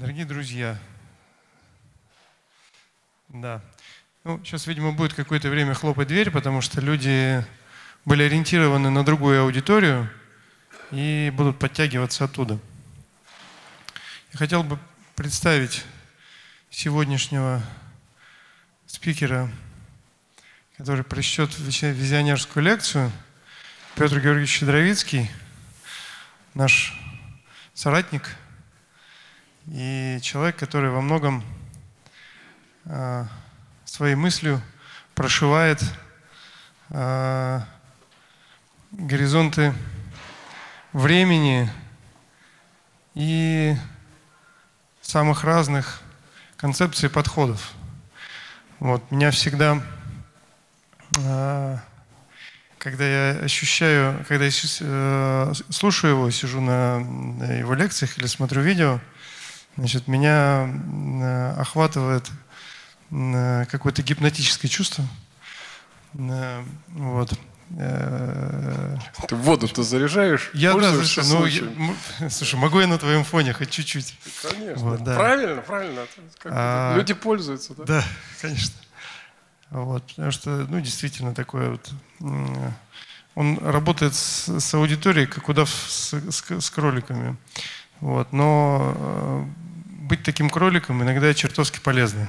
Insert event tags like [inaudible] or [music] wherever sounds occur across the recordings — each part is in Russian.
Дорогие друзья, да. Ну, сейчас, видимо, будет какое-то время хлопать дверь, потому что люди были ориентированы на другую аудиторию и будут подтягиваться оттуда. Я хотел бы представить сегодняшнего спикера, который прочтет визионерскую лекцию, Петр Георгиевич Щедровицкий, наш соратник – и человек, который во многом э, своей мыслью прошивает э, горизонты времени и самых разных концепций и подходов. Вот, меня всегда, э, когда я ощущаю, когда я э, слушаю его, сижу на его лекциях или смотрю видео, Значит, меня э, охватывает э, какое-то гипнотическое чувство. Э, вот. Ты воду-то заряжаешь? Я да, слушай, ну, я, слушай, могу я на твоем фоне хоть чуть-чуть? Конечно. Вот, да. Правильно, правильно. А, люди пользуются, да? Да, [laughs] конечно. Вот, потому что, ну, действительно, такое вот... Он работает с, с аудиторией, как куда с, с, с кроликами. Вот, но э, быть таким кроликом иногда чертовски полезно.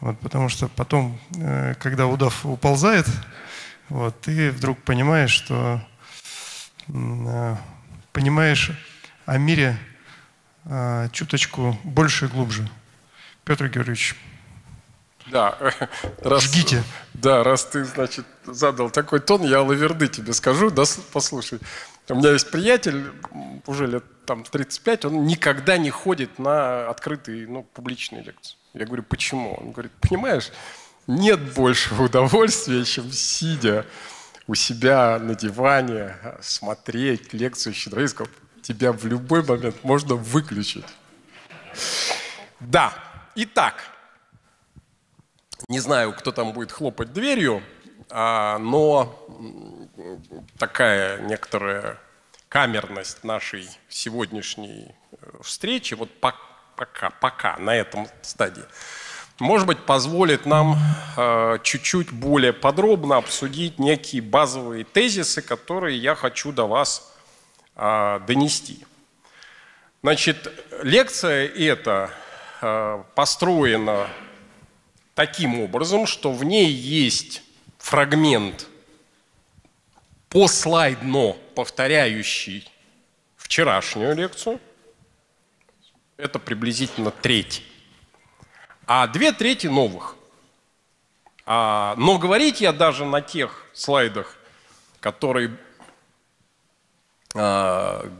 Вот, потому что потом, э, когда удав уползает, вот, ты вдруг понимаешь, что э, понимаешь о мире чуточку больше и глубже. Петр Георгиевич, да, раз, жгите. Да, раз ты, значит, задал такой тон, я лаверды тебе скажу, да, послушай. У меня есть приятель, уже лет там 35, он никогда не ходит на открытые, ну, публичные лекции. Я говорю, почему? Он говорит, понимаешь, нет большего удовольствия, чем сидя у себя на диване, а, смотреть лекцию Щедровицкого. Тебя в любой момент можно выключить. Да, итак, не знаю, кто там будет хлопать дверью, а, но такая некоторая камерность нашей сегодняшней э, встречи, вот пока, пока на этом стадии, может быть, позволит нам э, чуть-чуть более подробно обсудить некие базовые тезисы, которые я хочу до вас а, донести. Значит, лекция эта э, построена таким образом, что в ней есть фрагмент, по слайдно повторяющий вчерашнюю лекцию, это приблизительно треть, а две трети новых. А, но говорить я даже на тех слайдах, которые а,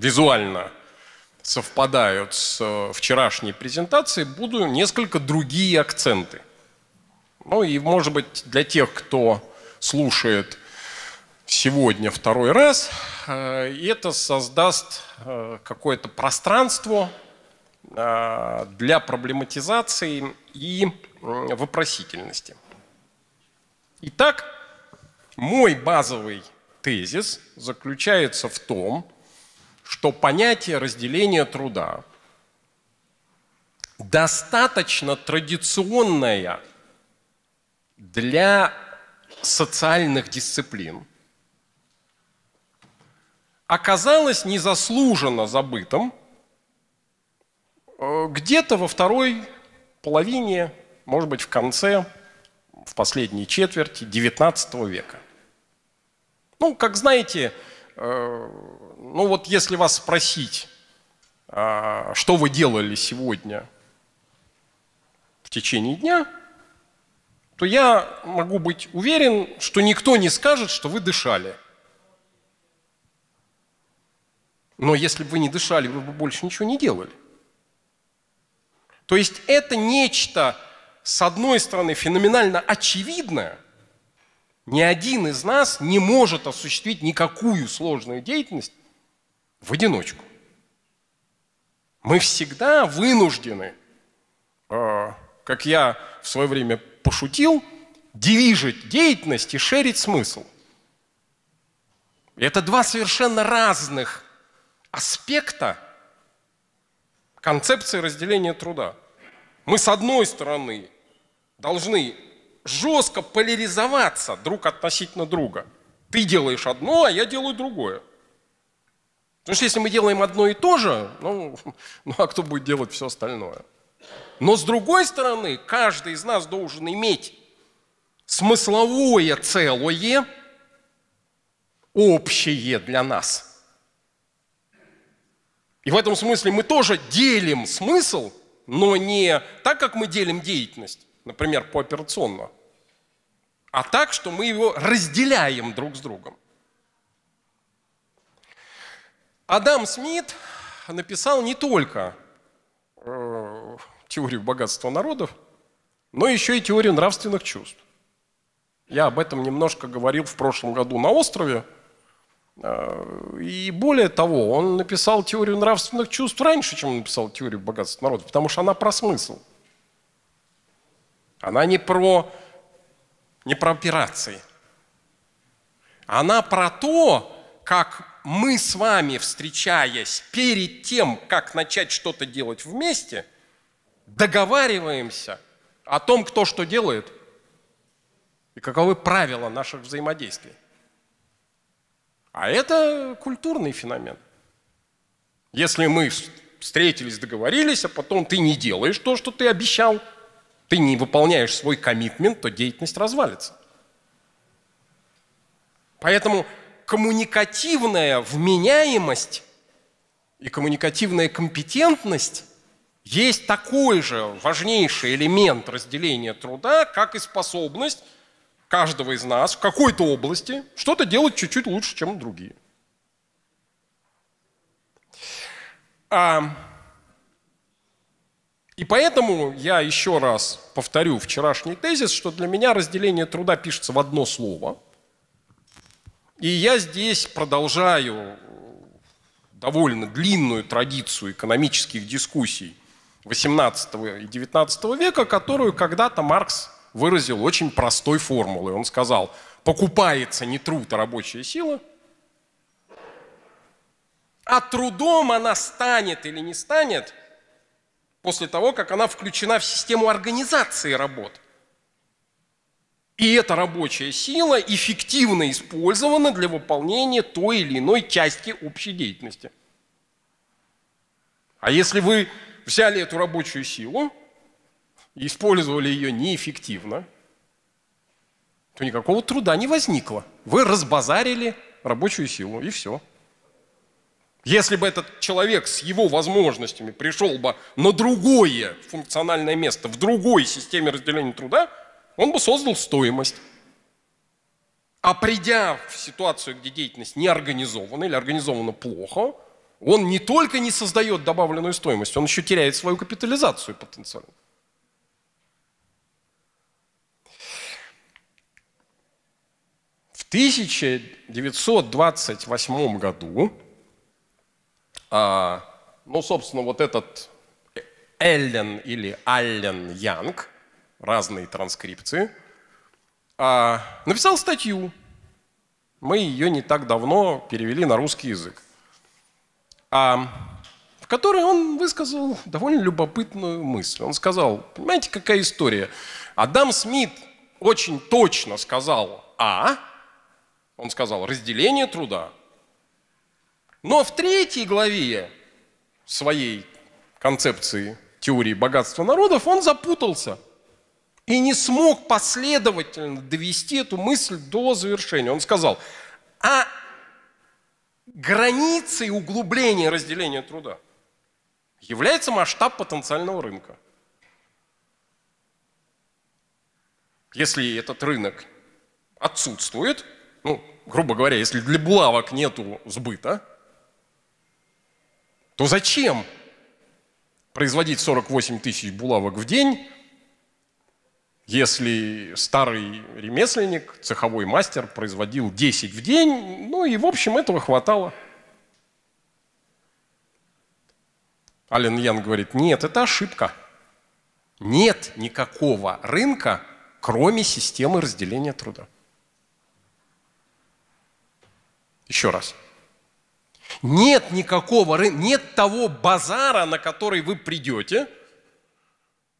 визуально совпадают с э, вчерашней презентацией, буду несколько другие акценты. Ну и, может быть, для тех, кто слушает сегодня второй раз, э, это создаст э, какое-то пространство э, для проблематизации и вопросительности. Итак, мой базовый тезис заключается в том, что понятие разделения труда достаточно традиционное – для социальных дисциплин оказалось незаслуженно забытым э, где-то во второй половине, может быть, в конце, в последней четверти XIX века. Ну, как знаете, э, ну вот если вас спросить, а, что вы делали сегодня в течение дня, то я могу быть уверен, что никто не скажет, что вы дышали. Но если бы вы не дышали, вы бы больше ничего не делали. То есть это нечто, с одной стороны, феноменально очевидное. Ни один из нас не может осуществить никакую сложную деятельность в одиночку. Мы всегда вынуждены, э, как я в свое время пошутил, дивижить деятельность и шерить смысл. Это два совершенно разных аспекта концепции разделения труда. Мы с одной стороны должны жестко поляризоваться друг относительно друга. Ты делаешь одно, а я делаю другое. Потому что если мы делаем одно и то же, ну, [laughs] ну а кто будет делать все остальное? Но с другой стороны, каждый из нас должен иметь смысловое целое, общее для нас. И в этом смысле мы тоже делим смысл, но не так, как мы делим деятельность, например, по пооперационно, а так, что мы его разделяем друг с другом. Адам Смит написал не только э, теорию богатства народов, но еще и теорию нравственных чувств. Я об этом немножко говорил в прошлом году на острове. Э, и более того, он написал теорию нравственных чувств раньше, чем он написал теорию богатства народов, потому что она про смысл. Она не про, не про операции. Она про то, как мы с вами, встречаясь перед тем, как начать что-то делать вместе – договариваемся о том, кто что делает и каковы правила наших взаимодействий. А это культурный феномен. Если мы встретились, договорились, а потом ты не делаешь то, что ты обещал, ты не выполняешь свой коммитмент, то деятельность развалится. Поэтому коммуникативная вменяемость и коммуникативная компетентность есть такой же важнейший элемент разделения труда, как и способность каждого из нас в какой-то области что-то делать чуть-чуть лучше, чем другие. А, и поэтому я еще раз повторю вчерашний тезис, что для меня разделение труда пишется в одно слово. И я здесь продолжаю довольно длинную традицию экономических дискуссий – XVIII и XIX века, которую когда-то Маркс выразил очень простой формулой. Он сказал, покупается не труд, а рабочая сила, а трудом она станет или не станет после того, как она включена в систему организации работ. И эта рабочая сила эффективно использована для выполнения той или иной части общей деятельности. А если вы взяли эту рабочую силу и использовали ее неэффективно, то никакого труда не возникло. Вы разбазарили рабочую силу, и все. Если бы этот человек с его возможностями пришел бы на другое функциональное место, в другой системе разделения труда, он бы создал стоимость. А придя в ситуацию, где деятельность не организована или организована плохо, он не только не создает добавленную стоимость, он еще теряет свою капитализацию потенциально. В 1928 году, а, ну, собственно, вот этот Эллен или Аллен Янг, разные транскрипции, а, написал статью. Мы ее не так давно перевели на русский язык. А, в которой он высказал довольно любопытную мысль. Он сказал, понимаете, какая история? Адам Смит очень точно сказал «а», он сказал «разделение труда». Но в третьей главе своей концепции теории богатства народов он запутался и не смог последовательно довести эту мысль до завершения. Он сказал, а границей углубления разделения труда является масштаб потенциального рынка. Если этот рынок отсутствует, ну, грубо говоря, если для булавок нету сбыта, то зачем производить 48 тысяч булавок в день, если старый ремесленник, цеховой мастер производил 10 в день, ну и в общем этого хватало. Ален Ян говорит, нет, это ошибка. Нет никакого рынка, кроме системы разделения труда. Еще раз. Нет никакого рынка, нет того базара, на который вы придете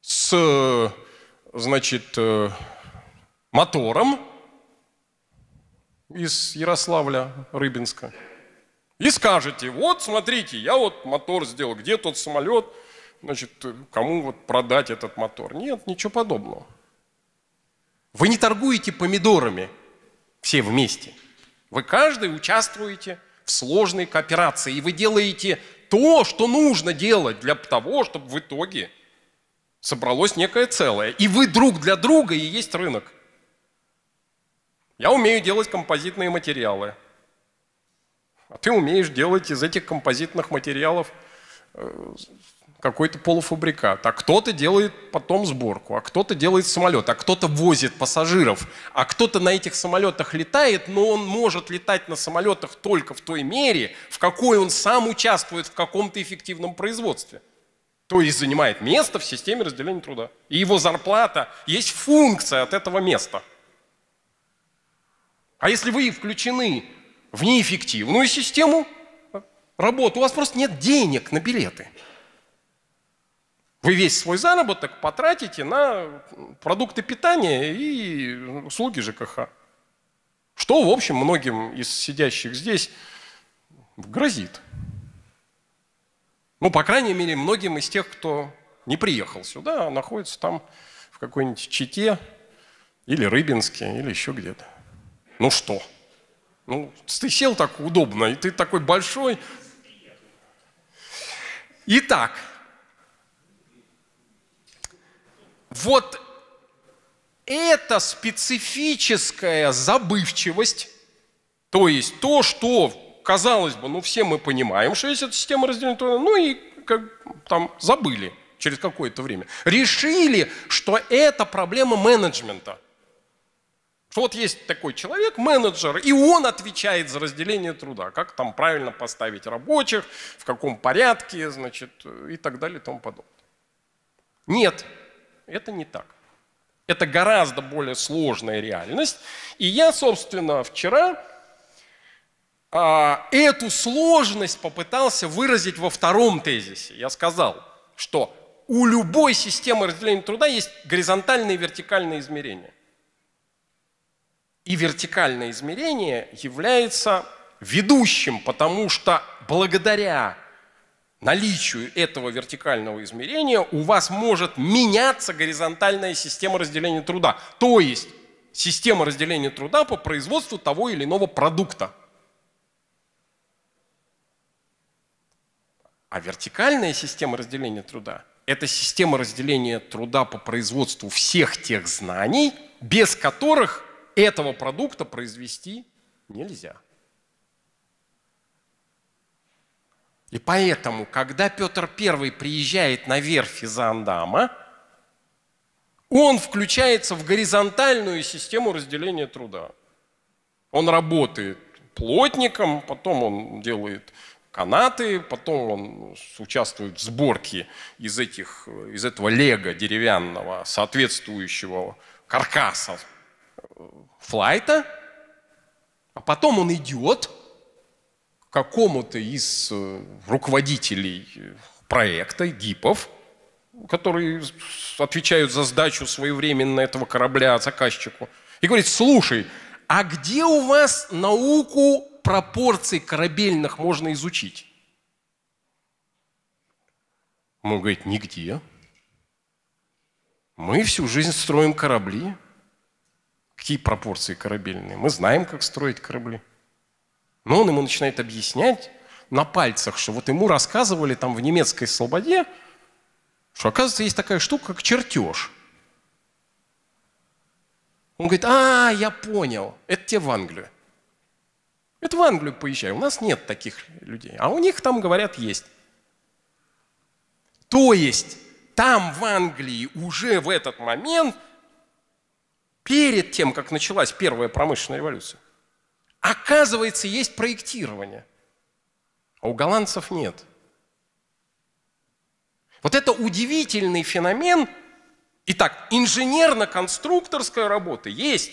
с значит, э, мотором из Ярославля, Рыбинска, и скажете, вот смотрите, я вот мотор сделал, где тот самолет, значит, кому вот продать этот мотор. Нет, ничего подобного. Вы не торгуете помидорами все вместе. Вы каждый участвуете в сложной кооперации, и вы делаете то, что нужно делать для того, чтобы в итоге собралось некое целое. И вы друг для друга и есть рынок. Я умею делать композитные материалы. А ты умеешь делать из этих композитных материалов э, какой-то полуфабрикат. А кто-то делает потом сборку, а кто-то делает самолет, а кто-то возит пассажиров, а кто-то на этих самолетах летает, но он может летать на самолетах только в той мере, в какой он сам участвует в каком-то эффективном производстве. То есть занимает место в системе разделения труда. И его зарплата есть функция от этого места. А если вы включены в неэффективную систему э, работы, у вас просто нет денег на билеты. Вы весь свой заработок потратите на продукты питания и э, услуги ЖКХ. Что, в общем, многим из сидящих здесь грозит. Ну, по крайней мере, многим из тех, кто не приехал сюда, а находится там в какой-нибудь Чите или Рыбинске, или еще где-то. Ну что? Ну, ты сел так удобно, и ты такой большой. Итак, вот эта специфическая забывчивость, то есть то, что казалось бы, ну все мы понимаем, что есть эта система разделения труда, ну и как, там забыли через какое-то время. Решили, что это проблема менеджмента. Что вот есть такой человек, менеджер, и он отвечает за разделение труда, как там правильно поставить рабочих, в каком порядке, значит, и так далее и тому подобное. Нет, это не так. Это гораздо более сложная реальность. И я, собственно, вчера а, эту сложность попытался выразить во втором тезисе. Я сказал, что у любой системы разделения труда есть горизонтальные и вертикальные измерения. И вертикальное измерение является ведущим, потому что благодаря наличию этого вертикального измерения у вас может меняться горизонтальная система разделения труда. То есть система разделения труда по производству того или иного продукта – А вертикальная система разделения труда – это система разделения труда по производству всех тех знаний, без которых этого продукта произвести нельзя. И поэтому, когда Петр I приезжает на верфь из Андама, он включается в горизонтальную систему разделения труда. Он работает плотником, потом он делает канаты, потом он участвует в сборке из, этих, из этого лего деревянного, соответствующего каркаса э, флайта, а потом он идет к какому-то из э, руководителей э, проекта, гипов, которые отвечают за сдачу своевременно этого корабля заказчику, и говорит, слушай, а где у вас науку пропорций корабельных можно изучить? Он говорит, нигде. Мы всю жизнь строим корабли. Какие пропорции корабельные? Мы знаем, как строить корабли. Но он ему начинает объяснять на пальцах, что вот ему рассказывали там в немецкой слободе, что, оказывается, есть такая штука, как чертеж. Он говорит, а, я понял, это тебе в Англию. Это в Англию поезжай, у нас нет таких людей. А у них там, говорят, есть. То есть там в Англии уже в этот момент, перед тем, как началась первая промышленная революция, оказывается, есть проектирование. А у голландцев нет. Вот это удивительный феномен. Итак, инженерно-конструкторская работа есть.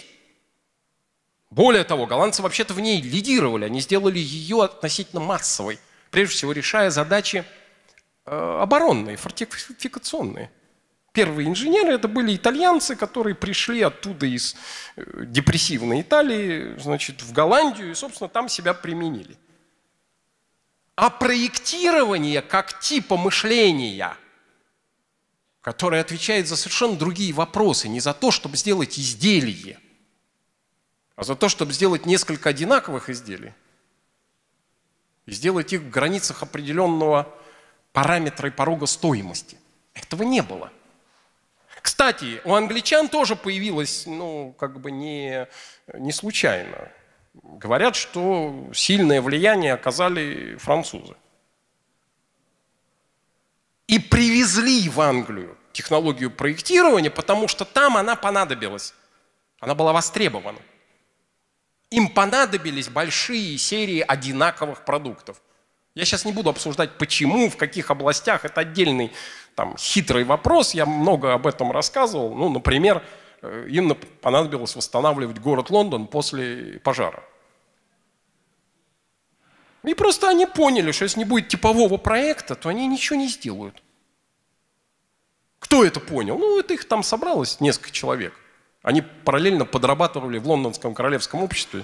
Более того, голландцы вообще-то в ней лидировали, они сделали ее относительно массовой, прежде всего решая задачи э, оборонные, фортификационные. Первые инженеры это были итальянцы, которые пришли оттуда из э, депрессивной Италии, значит, в Голландию и, собственно, там себя применили. А проектирование как типа мышления, которое отвечает за совершенно другие вопросы, не за то, чтобы сделать изделие – а за то, чтобы сделать несколько одинаковых изделий и сделать их в границах определенного параметра и порога стоимости. Этого не было. Кстати, у англичан тоже появилось, ну, как бы не, не случайно. Говорят, что сильное влияние оказали французы. И привезли в Англию технологию проектирования, потому что там она понадобилась. Она была востребована. Им понадобились большие серии одинаковых продуктов. Я сейчас не буду обсуждать, почему, в каких областях. Это отдельный там, хитрый вопрос. Я много об этом рассказывал. Ну, например, э, им понадобилось восстанавливать город Лондон после пожара. И просто они поняли, что если не будет типового проекта, то они ничего не сделают. Кто это понял? Ну, это их там собралось несколько человек. Они параллельно подрабатывали в лондонском королевском обществе.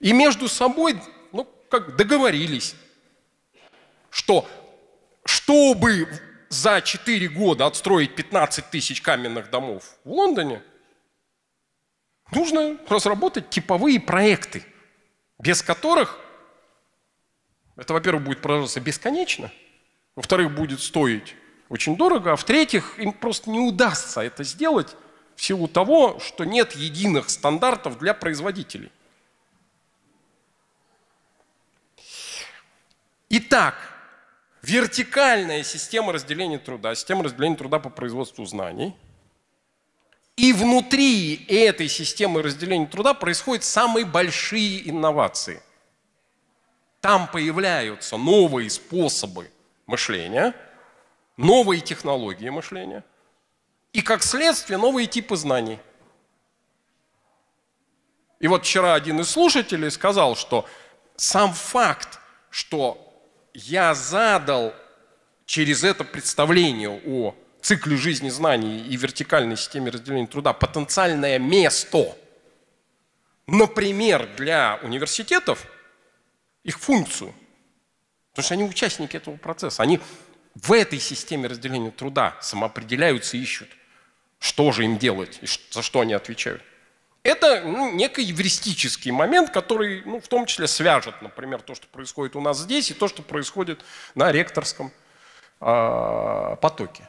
И между собой, ну, как договорились, что чтобы за 4 года отстроить 15 тысяч каменных домов в Лондоне, нужно разработать типовые проекты, без которых это, во-первых, будет продолжаться бесконечно, во-вторых, будет стоить очень дорого, а в-третьих, им просто не удастся это сделать, в силу того, что нет единых стандартов для производителей. Итак, вертикальная система разделения труда, система разделения труда по производству знаний. И внутри этой системы разделения труда происходят самые большие инновации. Там появляются новые способы мышления, новые технологии мышления – и, как следствие, новые типы знаний. И вот вчера один из слушателей сказал, что сам факт, что я задал через это представление о цикле жизни знаний и вертикальной системе разделения труда потенциальное место, например, для университетов, их функцию. Потому что они участники этого процесса. Они в этой системе разделения труда самоопределяются и ищут. Что же им делать и за что они отвечают? Это ну, некий евристический момент, который ну, в том числе свяжет, например, то, что происходит у нас здесь, и то, что происходит на ректорском э, потоке.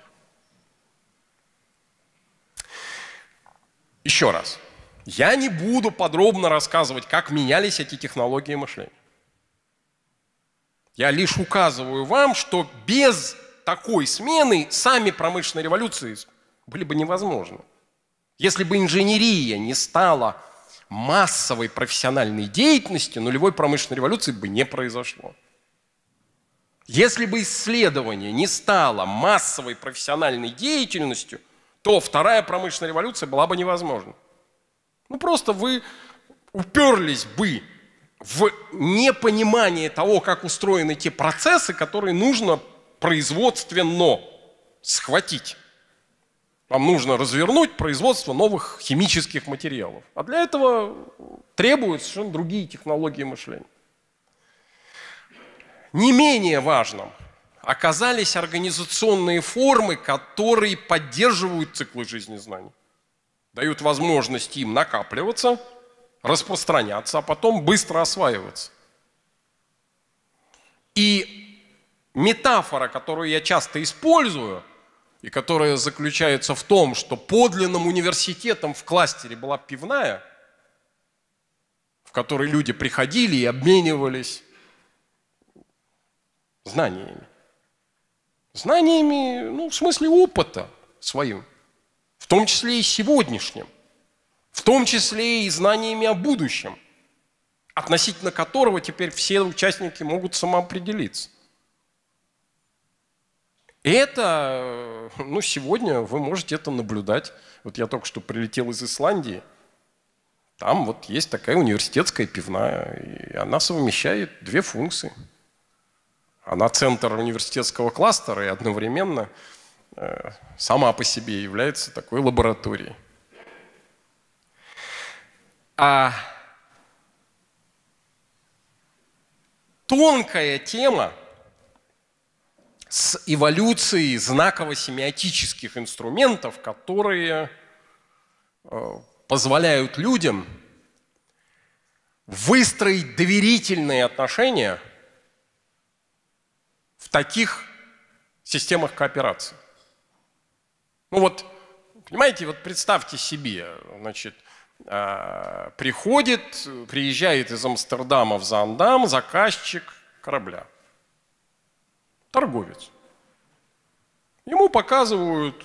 Еще раз. Я не буду подробно рассказывать, как менялись эти технологии мышления. Я лишь указываю вам, что без такой смены сами промышленные революции были бы невозможны. Если бы инженерия не стала массовой профессиональной деятельностью, нулевой промышленной революции бы не произошло. Если бы исследование не стало массовой профессиональной деятельностью, то вторая промышленная революция была бы невозможна. Ну просто вы уперлись бы в непонимание того, как устроены те процессы, которые нужно производственно схватить. Вам нужно развернуть производство новых химических материалов. А для этого требуются совершенно другие технологии мышления. Не менее важным оказались организационные формы, которые поддерживают циклы жизни знаний, дают возможность им накапливаться, распространяться, а потом быстро осваиваться. И метафора, которую я часто использую – и которая заключается в том, что подлинным университетом в кластере была пивная, в которой люди приходили и обменивались знаниями. Знаниями, ну, в смысле опыта своим, в том числе и сегодняшним, в том числе и знаниями о будущем, относительно которого теперь все участники могут самоопределиться. И это, э, ну, сегодня вы можете это наблюдать. Вот я только что прилетел из Исландии, там вот есть такая университетская пивная, и она совмещает две функции. Она центр университетского кластера и одновременно э, сама по себе является такой лабораторией. А тонкая тема – с эволюцией знаково-семиотических инструментов, которые э, позволяют людям выстроить доверительные отношения в таких системах кооперации. Ну вот, понимаете, вот представьте себе, значит, э, приходит, приезжает из Амстердама в Зандам заказчик корабля – торговец. Ему показывают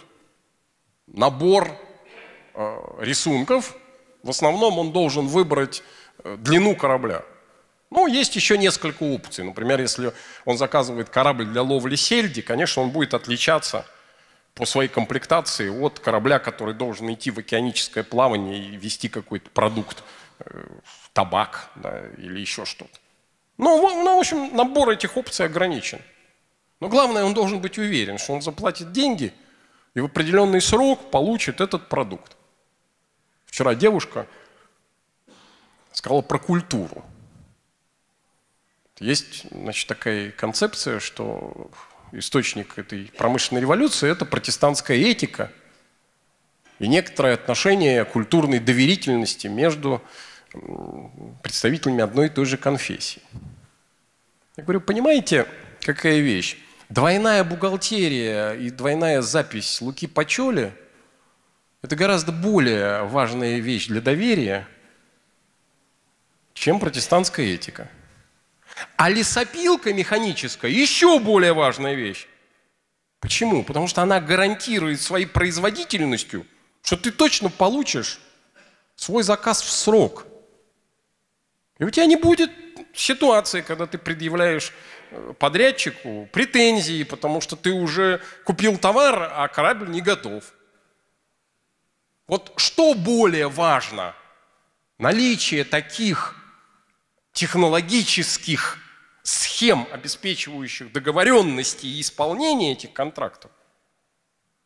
набор э, рисунков. В основном он должен выбрать э, длину корабля. Ну, есть еще несколько опций. Например, если он заказывает корабль для ловли сельди, конечно, он будет отличаться по своей комплектации от корабля, который должен идти в океаническое плавание и вести какой-то продукт, э, табак да, или еще что-то. Ну, ну, в общем, набор этих опций ограничен. Но главное, он должен быть уверен, что он заплатит деньги и в определенный срок получит этот продукт. Вчера девушка сказала про культуру. Есть значит, такая концепция, что источник этой промышленной революции – это протестантская этика и некоторое отношение культурной доверительности между представителями одной и той же конфессии. Я говорю, понимаете, какая вещь? Двойная бухгалтерия и двойная запись Луки Пачоли – это гораздо более важная вещь для доверия, чем протестантская этика. А лесопилка механическая – еще более важная вещь. Почему? Потому что она гарантирует своей производительностью, что ты точно получишь свой заказ в срок. И у тебя не будет ситуации, когда ты предъявляешь подрядчику претензии, потому что ты уже купил товар, а корабль не готов. Вот что более важно? Наличие таких технологических схем, обеспечивающих договоренности и исполнение этих контрактов?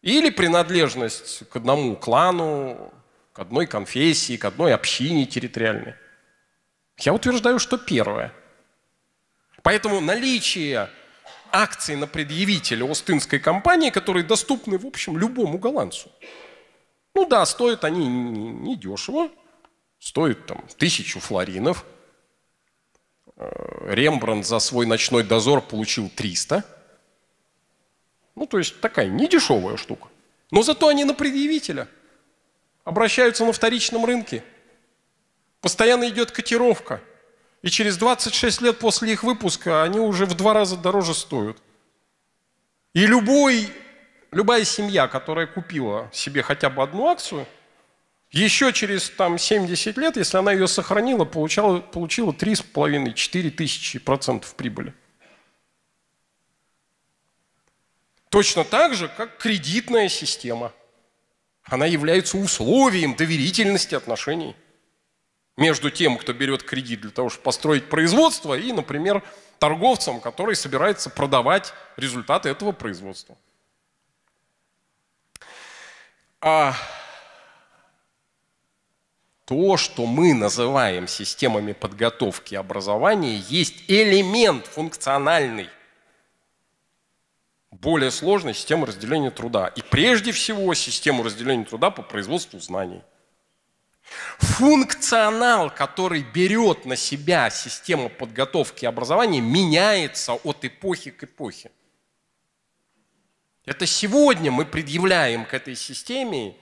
Или принадлежность к одному клану, к одной конфессии, к одной общине территориальной? Я утверждаю, что первое. Поэтому наличие акций на предъявителя Остинской компании, которые доступны, в общем, любому голландцу. Ну да, стоят они не дешево, стоят там тысячу флоринов. Э, Рембрандт за свой ночной дозор получил 300. Ну, то есть такая недешевая штука. Но зато они на предъявителя обращаются на вторичном рынке. Постоянно идет котировка – и через 26 лет после их выпуска они уже в два раза дороже стоят. И любой, любая семья, которая купила себе хотя бы одну акцию, еще через там, 70 лет, если она ее сохранила, получала, получила 3,5-4 тысячи процентов прибыли. Точно так же, как кредитная система. Она является условием доверительности отношений – между тем, кто берет кредит для того, чтобы построить производство, и, например, торговцем, который собирается продавать результаты этого производства. А то, что мы называем системами подготовки образования, есть элемент функциональный более сложной системы разделения труда. И прежде всего систему разделения труда по производству знаний – Функционал, который берет на себя система подготовки и образования, меняется от эпохи к эпохе. Это сегодня мы предъявляем к этой системе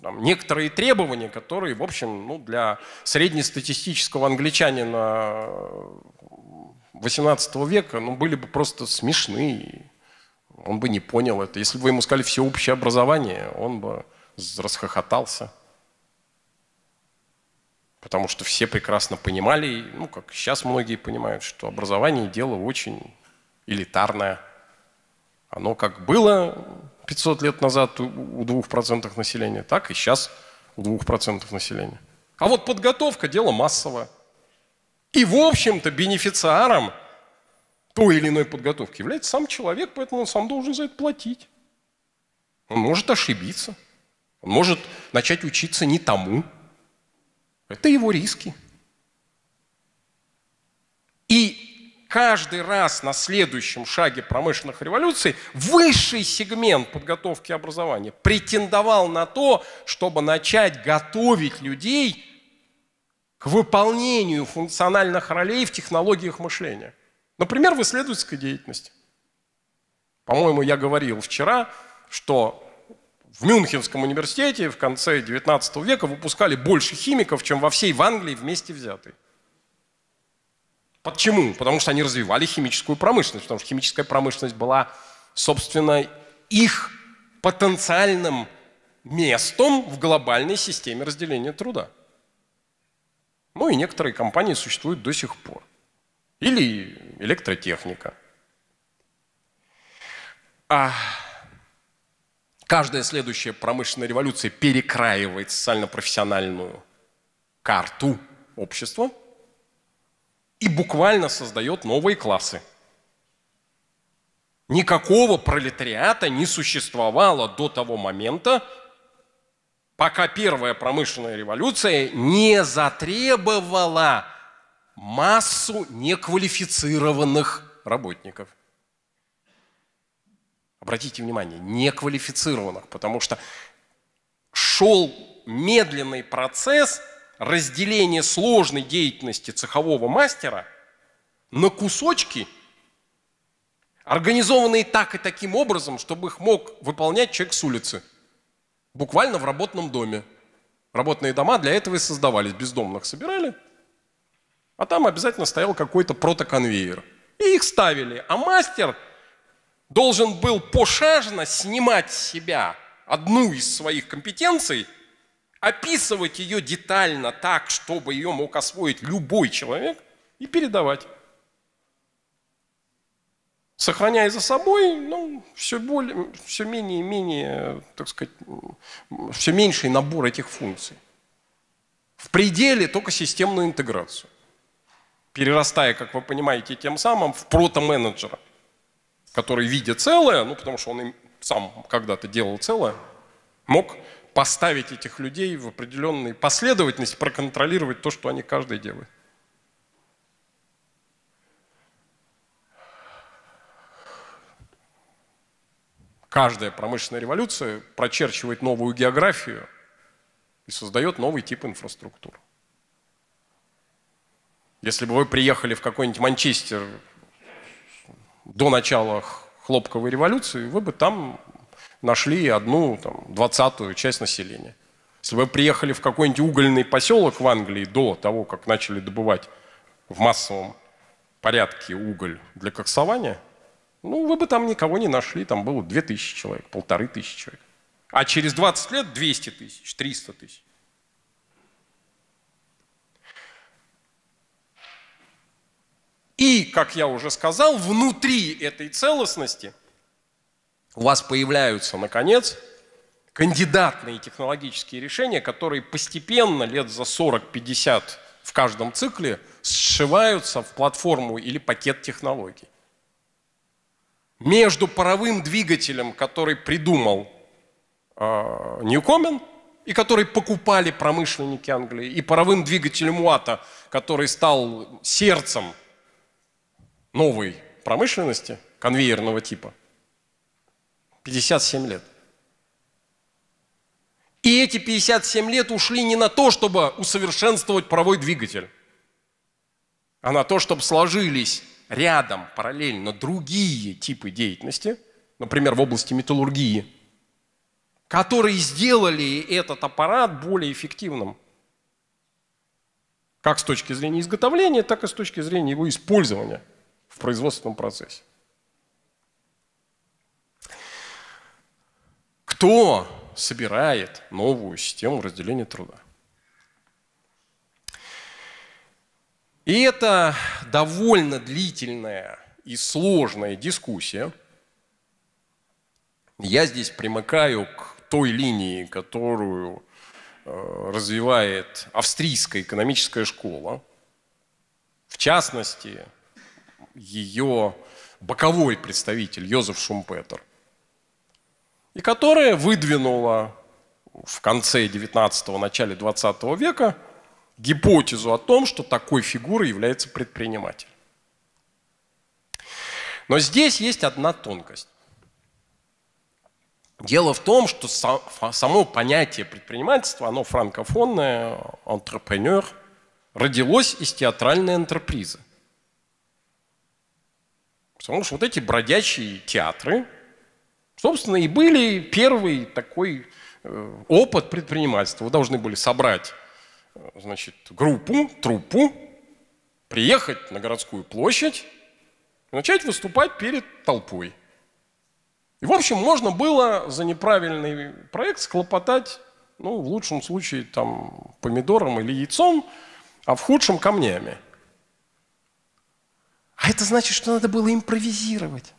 там, некоторые требования, которые, в общем, ну, для среднестатистического англичанина 18 века ну, были бы просто смешны. Он бы не понял это. Если бы ему сказали всеобщее образование, он бы расхохотался. Потому что все прекрасно понимали, ну как сейчас многие понимают, что образование дело очень элитарное. Оно как было 500 лет назад у 2% населения, так и сейчас у 2% населения. А вот подготовка – дело массовое. И, в общем-то, бенефициаром той или иной подготовки является сам человек, поэтому он сам должен за это платить. Он может ошибиться, он может начать учиться не тому, это его риски. И каждый раз на следующем шаге промышленных революций высший сегмент подготовки образования претендовал на то, чтобы начать готовить людей к выполнению функциональных ролей в технологиях мышления. Например, в исследовательской деятельности. По-моему, я говорил вчера, что в Мюнхенском университете в конце 19 века выпускали больше химиков, чем во всей в Англии вместе взятой. Почему? Потому что они развивали химическую промышленность, потому что химическая промышленность была, собственно, их потенциальным местом в глобальной системе разделения труда. Ну и некоторые компании существуют до сих пор. Или электротехника. А Каждая следующая промышленная революция перекраивает социально-профессиональную карту общества и буквально создает новые классы. Никакого пролетариата не существовало до того момента, пока первая промышленная революция не затребовала массу неквалифицированных работников обратите внимание, неквалифицированных, потому что шел медленный процесс разделения сложной деятельности цехового мастера на кусочки, организованные так и таким образом, чтобы их мог выполнять человек с улицы, буквально в работном доме. Работные дома для этого и создавались, бездомных собирали, а там обязательно стоял какой-то протоконвейер. И их ставили, а мастер должен был пошажно снимать с себя одну из своих компетенций, описывать ее детально так, чтобы ее мог освоить любой человек и передавать. Сохраняя за собой, ну, все, более, все менее и менее, так сказать, все меньший набор этих функций. В пределе только системную интеграцию, перерастая, как вы понимаете, тем самым в протоменеджера. менеджера который, видя целое, ну потому что он им сам когда-то делал целое, мог поставить этих людей в определенной последовательности, проконтролировать то, что они каждый делают. Каждая промышленная революция прочерчивает новую географию и создает новый тип инфраструктуры. Если бы вы приехали в какой-нибудь Манчестер до начала хлопковой революции, вы бы там нашли одну там, двадцатую часть населения. Если вы приехали в какой-нибудь угольный поселок в Англии до того, как начали добывать в массовом порядке уголь для коксования, ну, вы бы там никого не нашли, там было 2000 человек, полторы тысячи человек. А через 20 лет 200 тысяч, 300 тысяч. И, как я уже сказал, внутри этой целостности у вас появляются, наконец, кандидатные технологические решения, которые постепенно лет за 40-50 в каждом цикле сшиваются в платформу или пакет технологий. Между паровым двигателем, который придумал э, Ньюкомен, и который покупали промышленники Англии, и паровым двигателем Уата, который стал сердцем новой промышленности конвейерного типа 57 лет. И эти 57 лет ушли не на то, чтобы усовершенствовать паровой двигатель, а на то, чтобы сложились рядом, параллельно другие типы деятельности, например, в области металлургии, которые сделали этот аппарат более эффективным. Как с точки зрения изготовления, так и с точки зрения его использования – в производственном процессе. Кто собирает новую систему разделения труда? И это довольно длительная и сложная дискуссия. Я здесь примыкаю к той линии, которую э, развивает австрийская экономическая школа. В частности, ее боковой представитель Йозеф Шумпетер, и которая выдвинула в конце 19-го, начале 20 века гипотезу о том, что такой фигурой является предприниматель. Но здесь есть одна тонкость. Дело в том, что само понятие предпринимательства, оно франкофонное, entrepreneur, родилось из театральной антрепризы. Потому что вот эти бродячие театры, собственно, и были первый такой э, опыт предпринимательства. Вы должны были собрать э, значит, группу, труппу, приехать на городскую площадь и начать выступать перед толпой. И, в общем, можно было за неправильный проект схлопотать, ну, в лучшем случае, там, помидором или яйцом, а в худшем – камнями – а это значит, что надо было импровизировать.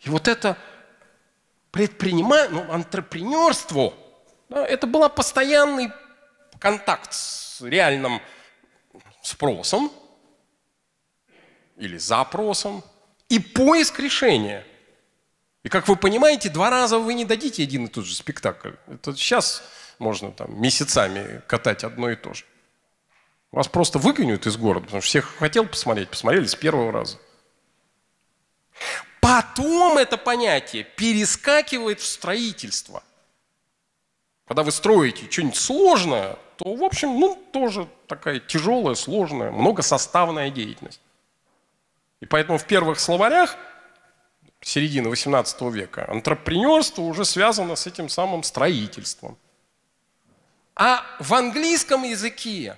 И вот это предпринимание, ну, антрепренерство, да, это был постоянный контакт с реальным спросом или запросом и поиск решения. И как вы понимаете, два раза вы не дадите один и тот же спектакль. Это сейчас можно там месяцами катать одно и то же. Вас просто выгонят из города, потому что всех хотел посмотреть, посмотрели с первого раза. Потом это понятие перескакивает в строительство. Когда вы строите что-нибудь сложное, то, в общем, ну, тоже такая тяжелая, сложная, многосоставная деятельность. И поэтому в первых словарях середины XVIII века антрепренерство уже связано с этим самым строительством. А в английском языке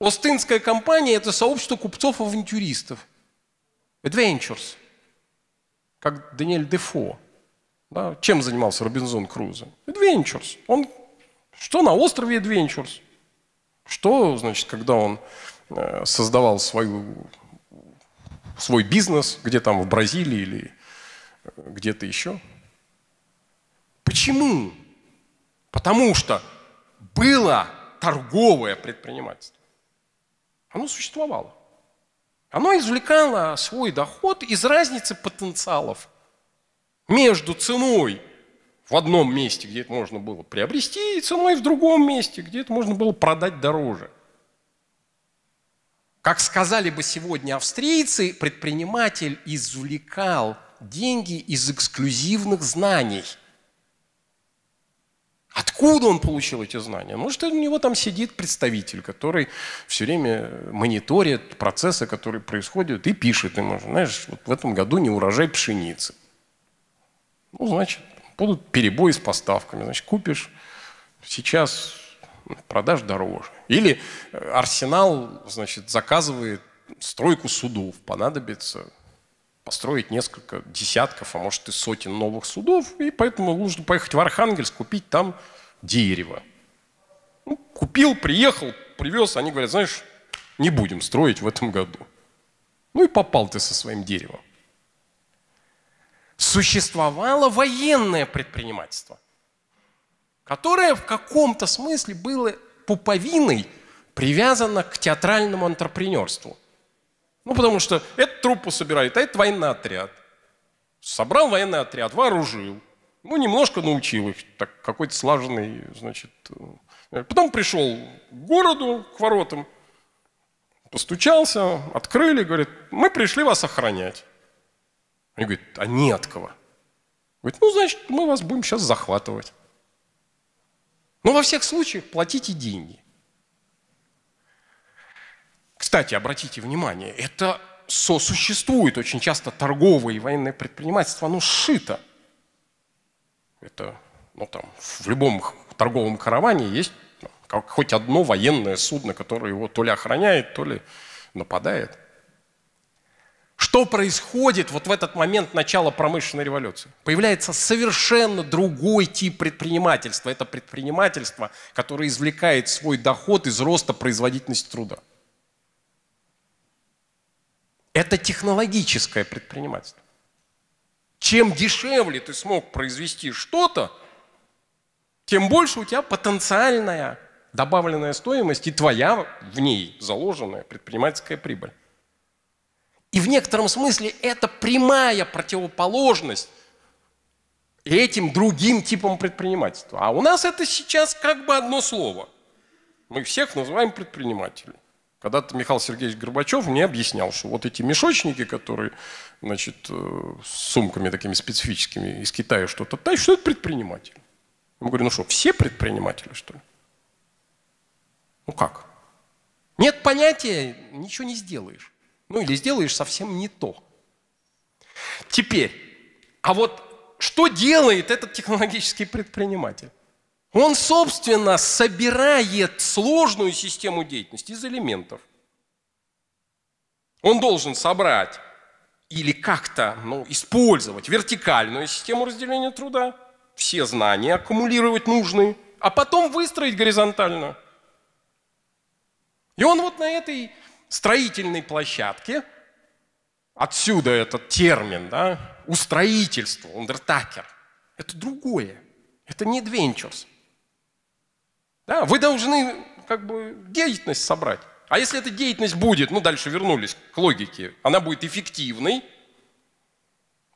Остинская компания – это сообщество купцов-авантюристов. Adventures. Как Даниэль Дефо. Да? Чем занимался Робинзон Крузо? Adventures. Он что на острове Adventures? Что, значит, когда он э, создавал свою, свой бизнес, где там в Бразилии или э, где-то еще? Почему? Потому что было торговое предпринимательство. Оно существовало. Оно извлекало свой доход из разницы потенциалов между ценой в одном месте, где это можно было приобрести, и ценой в другом месте, где это можно было продать дороже. Как сказали бы сегодня австрийцы, предприниматель извлекал деньги из эксклюзивных знаний – Откуда он получил эти знания? Может, у него там сидит представитель, который все время мониторит процессы, которые происходят, и пишет ему, знаешь, вот в этом году не урожай пшеницы. Ну, значит, будут перебои с поставками. Значит, купишь сейчас, продаж дороже. Или э, арсенал, значит, заказывает стройку судов, понадобится построить несколько десятков, а может и сотен новых судов, и поэтому нужно поехать в Архангельск, купить там дерево. Ну, купил, приехал, привез, они говорят, знаешь, не будем строить в этом году. Ну и попал ты со своим деревом. Существовало военное предпринимательство, которое в каком-то смысле было пуповиной, привязано к театральному антрепренерству – ну, потому что это труппу собирает, а это военный отряд. Собрал военный отряд, вооружил. Ну, немножко научил их, так, какой-то слаженный, значит. Э, потом пришел к городу, к воротам, постучался, открыли, говорит, мы пришли вас охранять. Они говорят, а не от кого. Говорит, ну, значит, мы вас будем сейчас захватывать. Ну во всех случаях платите деньги. Кстати, обратите внимание, это сосуществует. Очень часто торговое и военное предпринимательство, оно сшито. Это, ну там, в любом торговом караване есть как, хоть одно военное судно, которое его то ли охраняет, то ли нападает. Что происходит вот в этот момент начала промышленной революции? Появляется совершенно другой тип предпринимательства. Это предпринимательство, которое извлекает свой доход из роста производительности труда. Это технологическое предпринимательство. Чем дешевле ты смог произвести что-то, тем больше у тебя потенциальная добавленная стоимость и твоя в ней заложенная предпринимательская прибыль. И в некотором смысле это прямая противоположность этим другим типам предпринимательства. А у нас это сейчас как бы одно слово. Мы всех называем предпринимателями. Когда-то Михаил Сергеевич Горбачев мне объяснял, что вот эти мешочники, которые, значит, э, с сумками такими специфическими из Китая что-то тащат, что это предприниматели? Я говорю, ну что, все предприниматели, что ли? Ну как? Нет понятия, ничего не сделаешь. Ну или сделаешь совсем не то. Теперь, а вот что делает этот технологический предприниматель? Он, собственно, собирает сложную систему деятельности из элементов. Он должен собрать или как-то ну, использовать вертикальную систему разделения труда, все знания аккумулировать нужные, а потом выстроить горизонтально. И он вот на этой строительной площадке, отсюда этот термин, да, устроительство, ундертакер, это другое, это не адвенчурс. Да? Вы должны как бы деятельность собрать. А если эта деятельность будет, ну дальше вернулись к логике, она будет эффективной,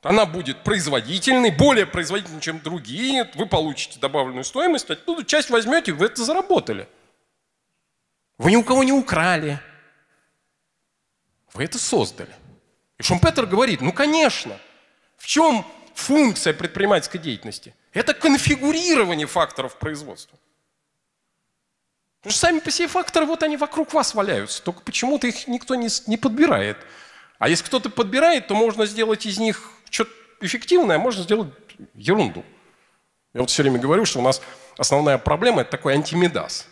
она будет производительной, более производительной, чем другие, вы получите добавленную стоимость, а оттуда часть возьмете, вы это заработали. Вы ни у кого не украли. Вы это создали. И Шумпетер говорит, ну конечно, в чем функция предпринимательской деятельности? Это конфигурирование факторов производства. Потому что сами по себе факторы, вот они вокруг вас валяются, только почему-то их никто не, не подбирает. А если кто-то подбирает, то можно сделать из них что-то эффективное, а можно сделать ерунду. Я вот все время говорю, что у нас основная проблема – это такой антимедас.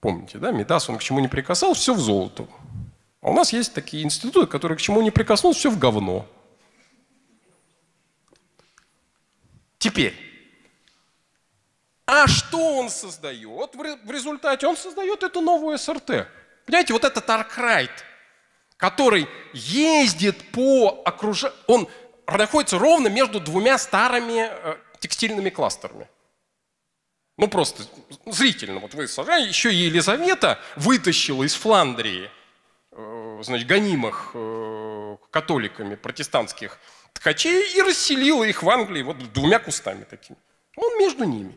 Помните, да, медас, он к чему не прикасался, все в золото. А у нас есть такие институты, которые к чему не прикоснулся, все в говно. Теперь, а что он создает? В результате он создает эту новую СРТ. Понимаете, вот этот Аркрайт, который ездит по окружающему... Он находится ровно между двумя старыми э, текстильными кластерами. Ну просто зрительно, вот вы сажаете, еще Елизавета вытащила из Фландрии, э, значит, гонимых э, католиками протестантских ткачей и расселила их в Англии вот двумя кустами такими. Он между ними.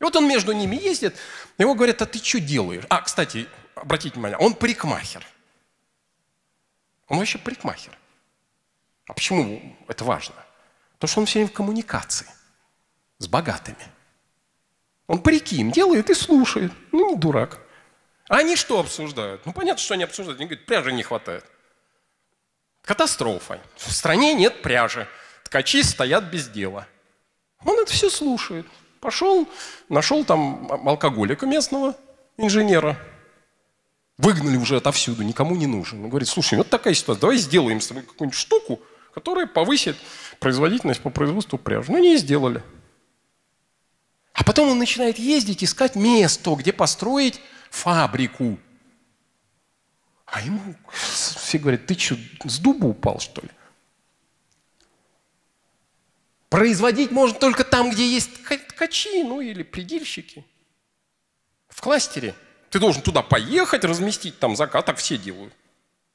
И вот он между ними ездит, его говорят, а ты что делаешь? А, кстати, обратите внимание, он парикмахер. Он вообще парикмахер. А почему это важно? Потому что он все время в коммуникации с богатыми. Он парики им делает и слушает. Ну, не дурак. А они что обсуждают? Ну, понятно, что они обсуждают. Они говорят, пряжи не хватает. Катастрофа. В стране нет пряжи. Ткачи стоят без дела. Он это все слушает. Пошел, нашел там алкоголика местного, инженера. Выгнали уже отовсюду, никому не нужен. Он говорит, слушай, вот такая ситуация, давай сделаем с тобой какую-нибудь штуку, которая повысит производительность по производству пряжи". Ну, не сделали. А потом он начинает ездить, искать место, где построить фабрику. А ему все говорят, ты что, с дуба упал, что ли? Производить можно только там, где есть ткачи, ну или предельщики. В кластере. Ты должен туда поехать, разместить там заказ, так все делают.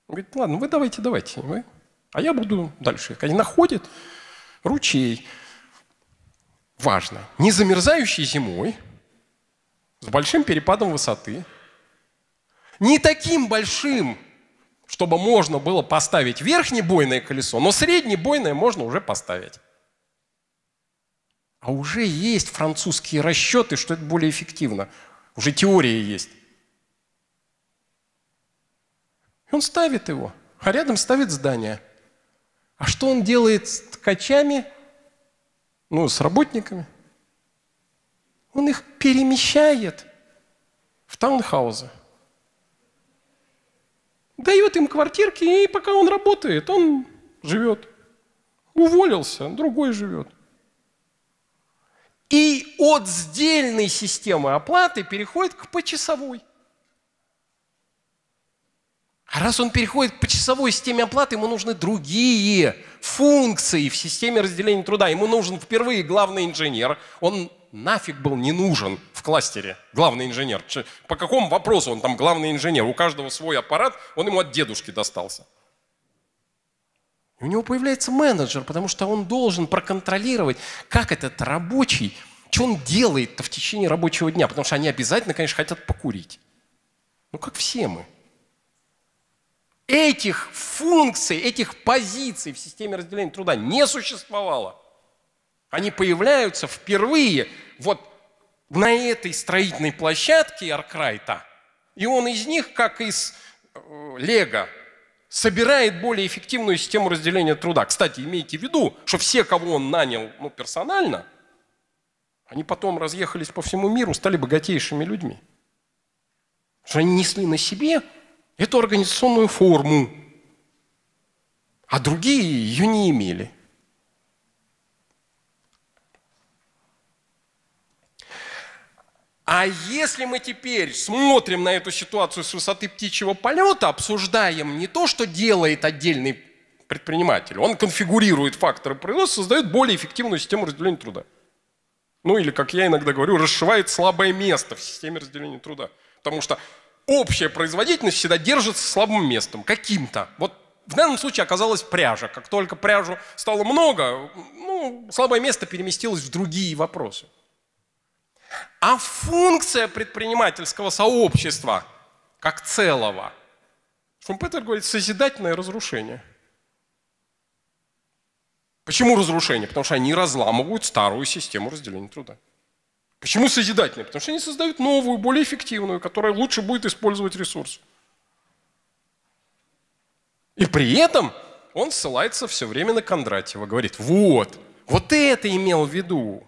Он говорит, ладно, вы давайте, давайте, вы. а я буду дальше. Они находят ручей. Важно, не замерзающий зимой, с большим перепадом высоты, не таким большим, чтобы можно было поставить верхнебойное колесо, но среднебойное можно уже поставить. А уже есть французские расчеты, что это более эффективно. Уже теория есть. И он ставит его, а рядом ставит здание. А что он делает с ткачами, ну, с работниками? Он их перемещает в таунхаузы. Дает им квартирки, и пока он работает, он живет. Уволился, другой живет и от сдельной системы оплаты переходит к почасовой. А раз он переходит к почасовой системе оплаты, ему нужны другие функции в системе разделения труда. Ему нужен впервые главный инженер. Он нафиг был не нужен в кластере, главный инженер. По какому вопросу он там главный инженер? У каждого свой аппарат, он ему от дедушки достался у него появляется менеджер, потому что он должен проконтролировать, как этот рабочий, что он делает в течение рабочего дня, потому что они обязательно, конечно, хотят покурить. Ну, как все мы. Этих функций, этих позиций в системе разделения труда не существовало. Они появляются впервые вот на этой строительной площадке Аркрайта. И он из них, как из э, Лего, собирает более эффективную систему разделения труда. Кстати, имейте в виду, что все, кого он нанял ну, персонально, они потом разъехались по всему миру, стали богатейшими людьми. что они несли на себе эту организационную форму, а другие ее не имели. А если мы теперь смотрим на эту ситуацию с высоты птичьего полета, обсуждаем не то, что делает отдельный предприниматель, он конфигурирует факторы производства, создает более эффективную систему разделения труда. Ну или, как я иногда говорю, расшивает слабое место в системе разделения труда. Потому что общая производительность всегда держится слабым местом, каким-то. Вот в данном случае оказалась пряжа. Как только пряжу стало много, ну, слабое место переместилось в другие вопросы а функция предпринимательского сообщества как целого. Шумпетер говорит, созидательное разрушение. Почему разрушение? Потому что они разламывают старую систему разделения труда. Почему созидательное? Потому что они создают новую, более эффективную, которая лучше будет использовать ресурс. И при этом он ссылается все время на Кондратьева, говорит, вот, вот это имел в виду.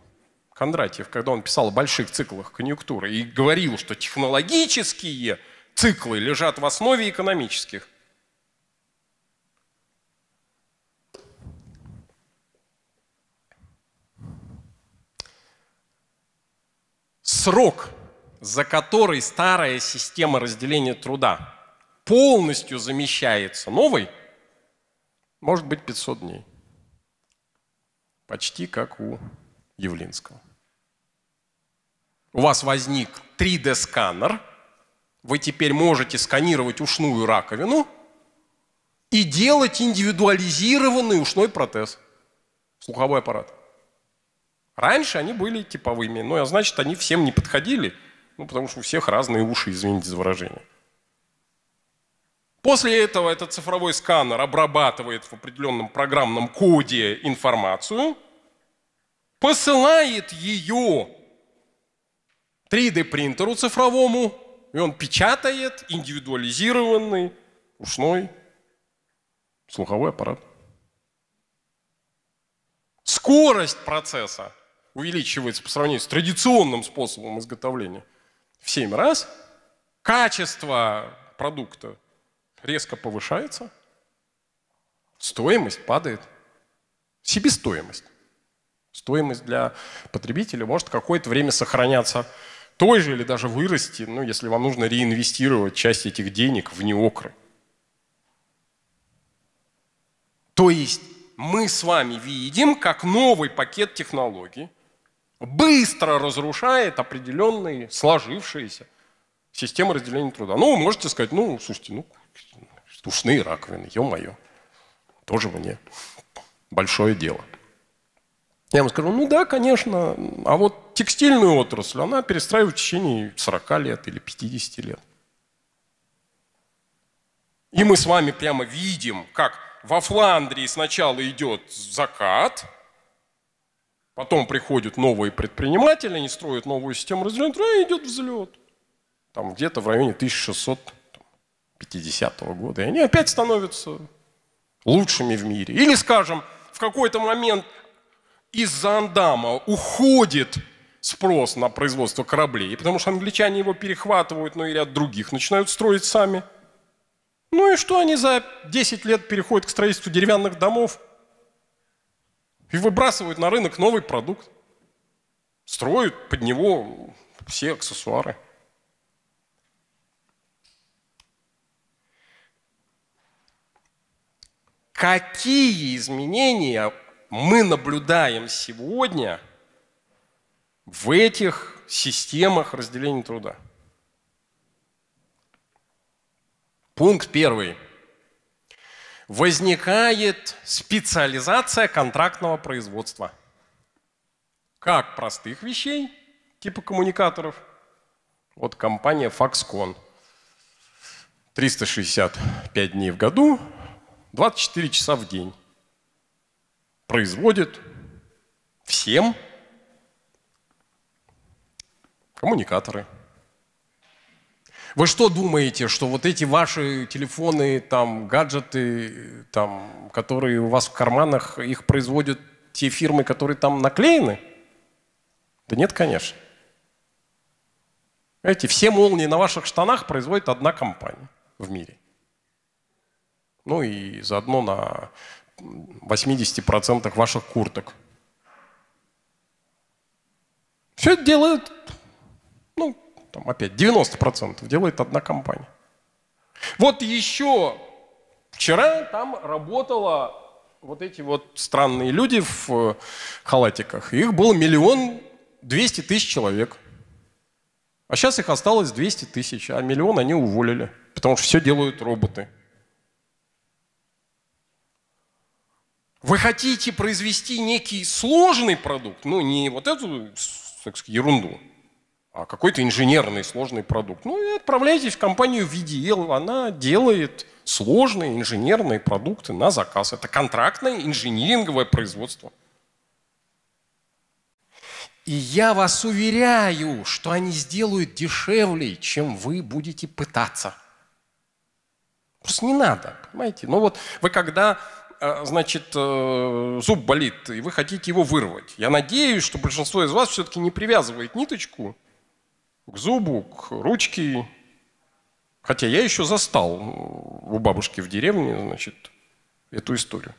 Кондратьев, когда он писал о больших циклах конъюнктуры и говорил, что технологические циклы лежат в основе экономических. Срок, за который старая система разделения труда полностью замещается новой, может быть 500 дней. Почти как у Явлинского у вас возник 3D-сканер, вы теперь можете сканировать ушную раковину и делать индивидуализированный ушной протез, слуховой аппарат. Раньше они были типовыми, но ну, а значит они всем не подходили, ну, потому что у всех разные уши, извините за выражение. После этого этот цифровой сканер обрабатывает в определенном программном коде информацию, посылает ее 3D принтеру цифровому, и он печатает индивидуализированный ушной слуховой аппарат. Скорость процесса увеличивается по сравнению с традиционным способом изготовления в 7 раз, качество продукта резко повышается, стоимость падает, себестоимость. Стоимость для потребителя может какое-то время сохраняться той же или даже вырасти, ну, если вам нужно реинвестировать часть этих денег в неокры. То есть мы с вами видим, как новый пакет технологий быстро разрушает определенные сложившиеся системы разделения труда. Ну, вы можете сказать, ну, слушайте, ну, ушные раковины, ё-моё, тоже мне большое дело. Я вам скажу, ну да, конечно, а вот текстильную отрасль она перестраивает в течение 40 лет или 50 лет. И мы с вами прямо видим, как во Фландрии сначала идет закат, потом приходят новые предприниматели, они строят новую систему разделения и идет взлет. Там где-то в районе 1650 года. И они опять становятся лучшими в мире. Или, скажем, в какой-то момент из-за Андама уходит спрос на производство кораблей, потому что англичане его перехватывают, но ну и ряд других начинают строить сами. Ну и что они за 10 лет переходят к строительству деревянных домов и выбрасывают на рынок новый продукт. Строят под него все аксессуары. Какие изменения мы наблюдаем сегодня – в этих системах разделения труда. Пункт первый. Возникает специализация контрактного производства. Как простых вещей, типа коммуникаторов, вот компания Foxconn. 365 дней в году, 24 часа в день. Производит всем коммуникаторы. Вы что думаете, что вот эти ваши телефоны, там, гаджеты, там, которые у вас в карманах, их производят те фирмы, которые там наклеены? Да нет, конечно. Эти все молнии на ваших штанах производит одна компания в мире. Ну и заодно на 80% ваших курток. Все это делает там опять 90% делает одна компания. Вот еще вчера там работало вот эти вот странные люди в э, халатиках. Их было миллион двести тысяч человек. А сейчас их осталось 200 тысяч, а миллион они уволили, потому что все делают роботы. Вы хотите произвести некий сложный продукт, ну не вот эту так сказать, ерунду, а какой-то инженерный сложный продукт. Ну и отправляйтесь в компанию VDL, она делает сложные инженерные продукты на заказ. Это контрактное инжиниринговое производство. И я вас уверяю, что они сделают дешевле, чем вы будете пытаться. Просто не надо, понимаете? Ну вот вы когда э, значит, э, зуб болит, и вы хотите его вырвать. Я надеюсь, что большинство из вас все-таки не привязывает ниточку к зубу, к ручке. Хотя я еще застал э, у бабушки в деревне, значит, эту историю.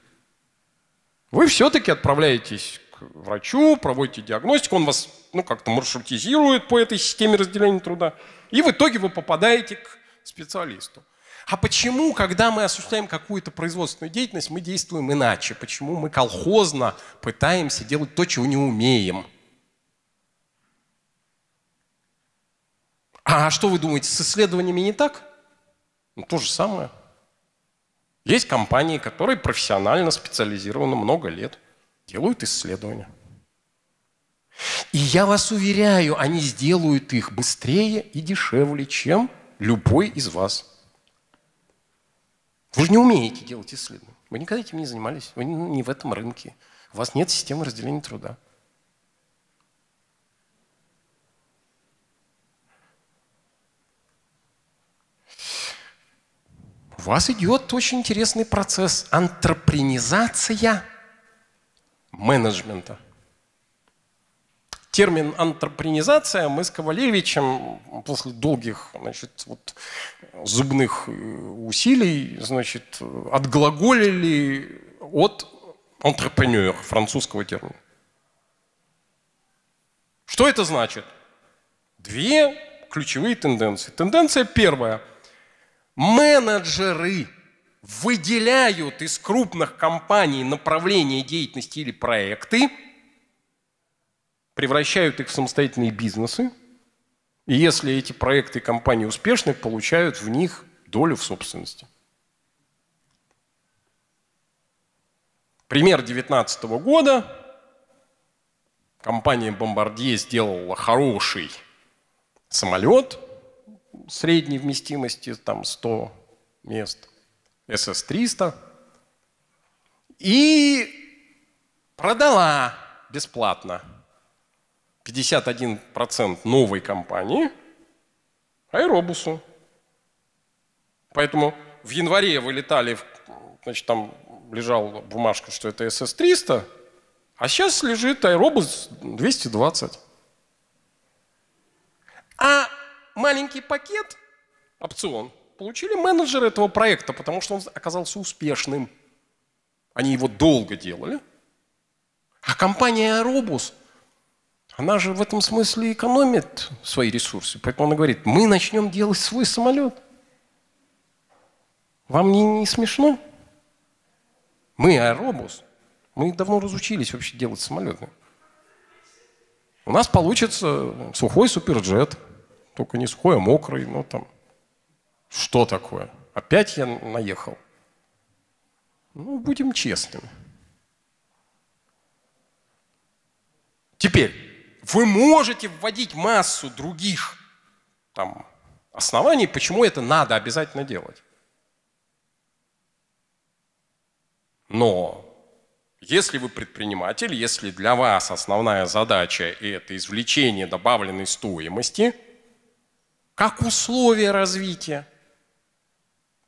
Вы все-таки отправляетесь к врачу, проводите диагностику, он вас ну, как-то маршрутизирует по этой системе разделения труда, и в итоге вы попадаете к специалисту. А почему, когда мы осуществляем какую-то производственную деятельность, мы действуем иначе? Почему мы колхозно пытаемся делать то, чего не умеем – А, а что вы думаете, с исследованиями не так? Ну, то же самое. Есть компании, которые профессионально, специализированно много лет делают исследования. И я вас уверяю, они сделают их быстрее и дешевле, чем любой из вас. Вы же не умеете делать исследования. Вы никогда этим не занимались. Вы не в этом рынке. У вас нет системы разделения труда. у вас идет очень интересный процесс – антрепренизация менеджмента. Термин антрепренизация мы с Ковалевичем после долгих значит, вот, зубных э, усилий значит, отглаголили от entrepreneur, французского термина. Что это значит? Две ключевые тенденции. Тенденция первая – менеджеры выделяют из крупных компаний направления деятельности или проекты, превращают их в самостоятельные бизнесы, и если эти проекты и компании успешны, получают в них долю в собственности. Пример 2019 года. Компания Bombardier сделала хороший самолет – средней вместимости там 100 мест, SS300, и продала бесплатно 51% новой компании аэробусу. Поэтому в январе вылетали, значит, там лежала бумажка, что это SS300, а сейчас лежит аэробус 220. А маленький пакет, опцион, получили менеджеры этого проекта, потому что он оказался успешным. Они его долго делали. А компания Аэробус, она же в этом смысле экономит свои ресурсы. Поэтому она говорит, мы начнем делать свой самолет. Вам не, не смешно? Мы Аэробус. Мы давно разучились вообще делать самолеты. У нас получится сухой суперджет – только не сухой, а мокрый, но ну, там. Что такое? Опять я наехал. Ну, будем честными. Теперь, вы можете вводить массу других там, оснований, почему это надо обязательно делать. Но если вы предприниматель, если для вас основная задача – это извлечение добавленной стоимости – как условие развития.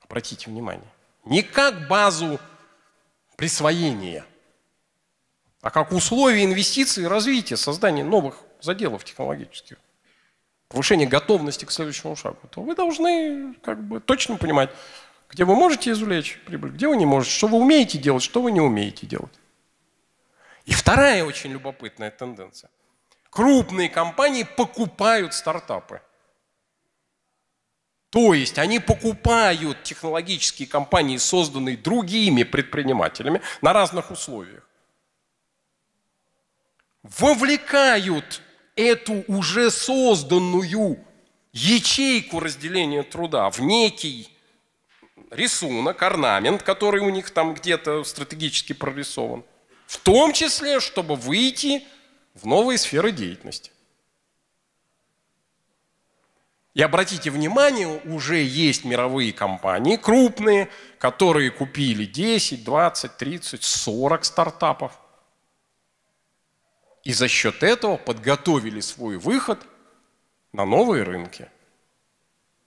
Обратите внимание, не как базу присвоения, а как условие инвестиций развития, создания новых заделов технологических, повышение готовности к следующему шагу, то вы должны как бы точно понимать, где вы можете извлечь прибыль, где вы не можете, что вы умеете делать, что вы не умеете делать. И вторая очень любопытная тенденция. Крупные компании покупают стартапы – то есть они покупают технологические компании, созданные другими предпринимателями на разных условиях. Вовлекают эту уже созданную ячейку разделения труда в некий рисунок, орнамент, который у них там где-то стратегически прорисован. В том числе, чтобы выйти в новые сферы деятельности. И обратите внимание, уже есть мировые компании, крупные, которые купили 10, 20, 30, 40 стартапов. И за счет этого подготовили свой выход на новые рынки.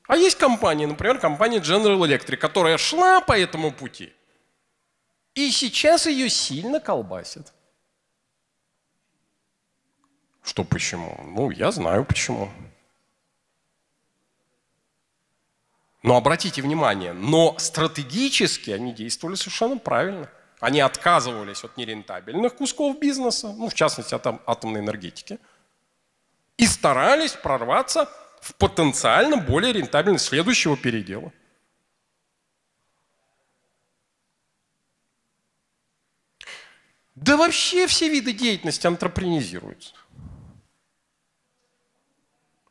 А есть компании, например, компания General Electric, которая шла по этому пути. И сейчас ее сильно колбасит. Что почему? Ну, я знаю почему. Почему? Но обратите внимание, но стратегически они действовали совершенно правильно. Они отказывались от нерентабельных кусков бизнеса, ну, в частности, от атомной энергетики, и старались прорваться в потенциально более рентабельность следующего передела. Да вообще все виды деятельности антрепренизируются.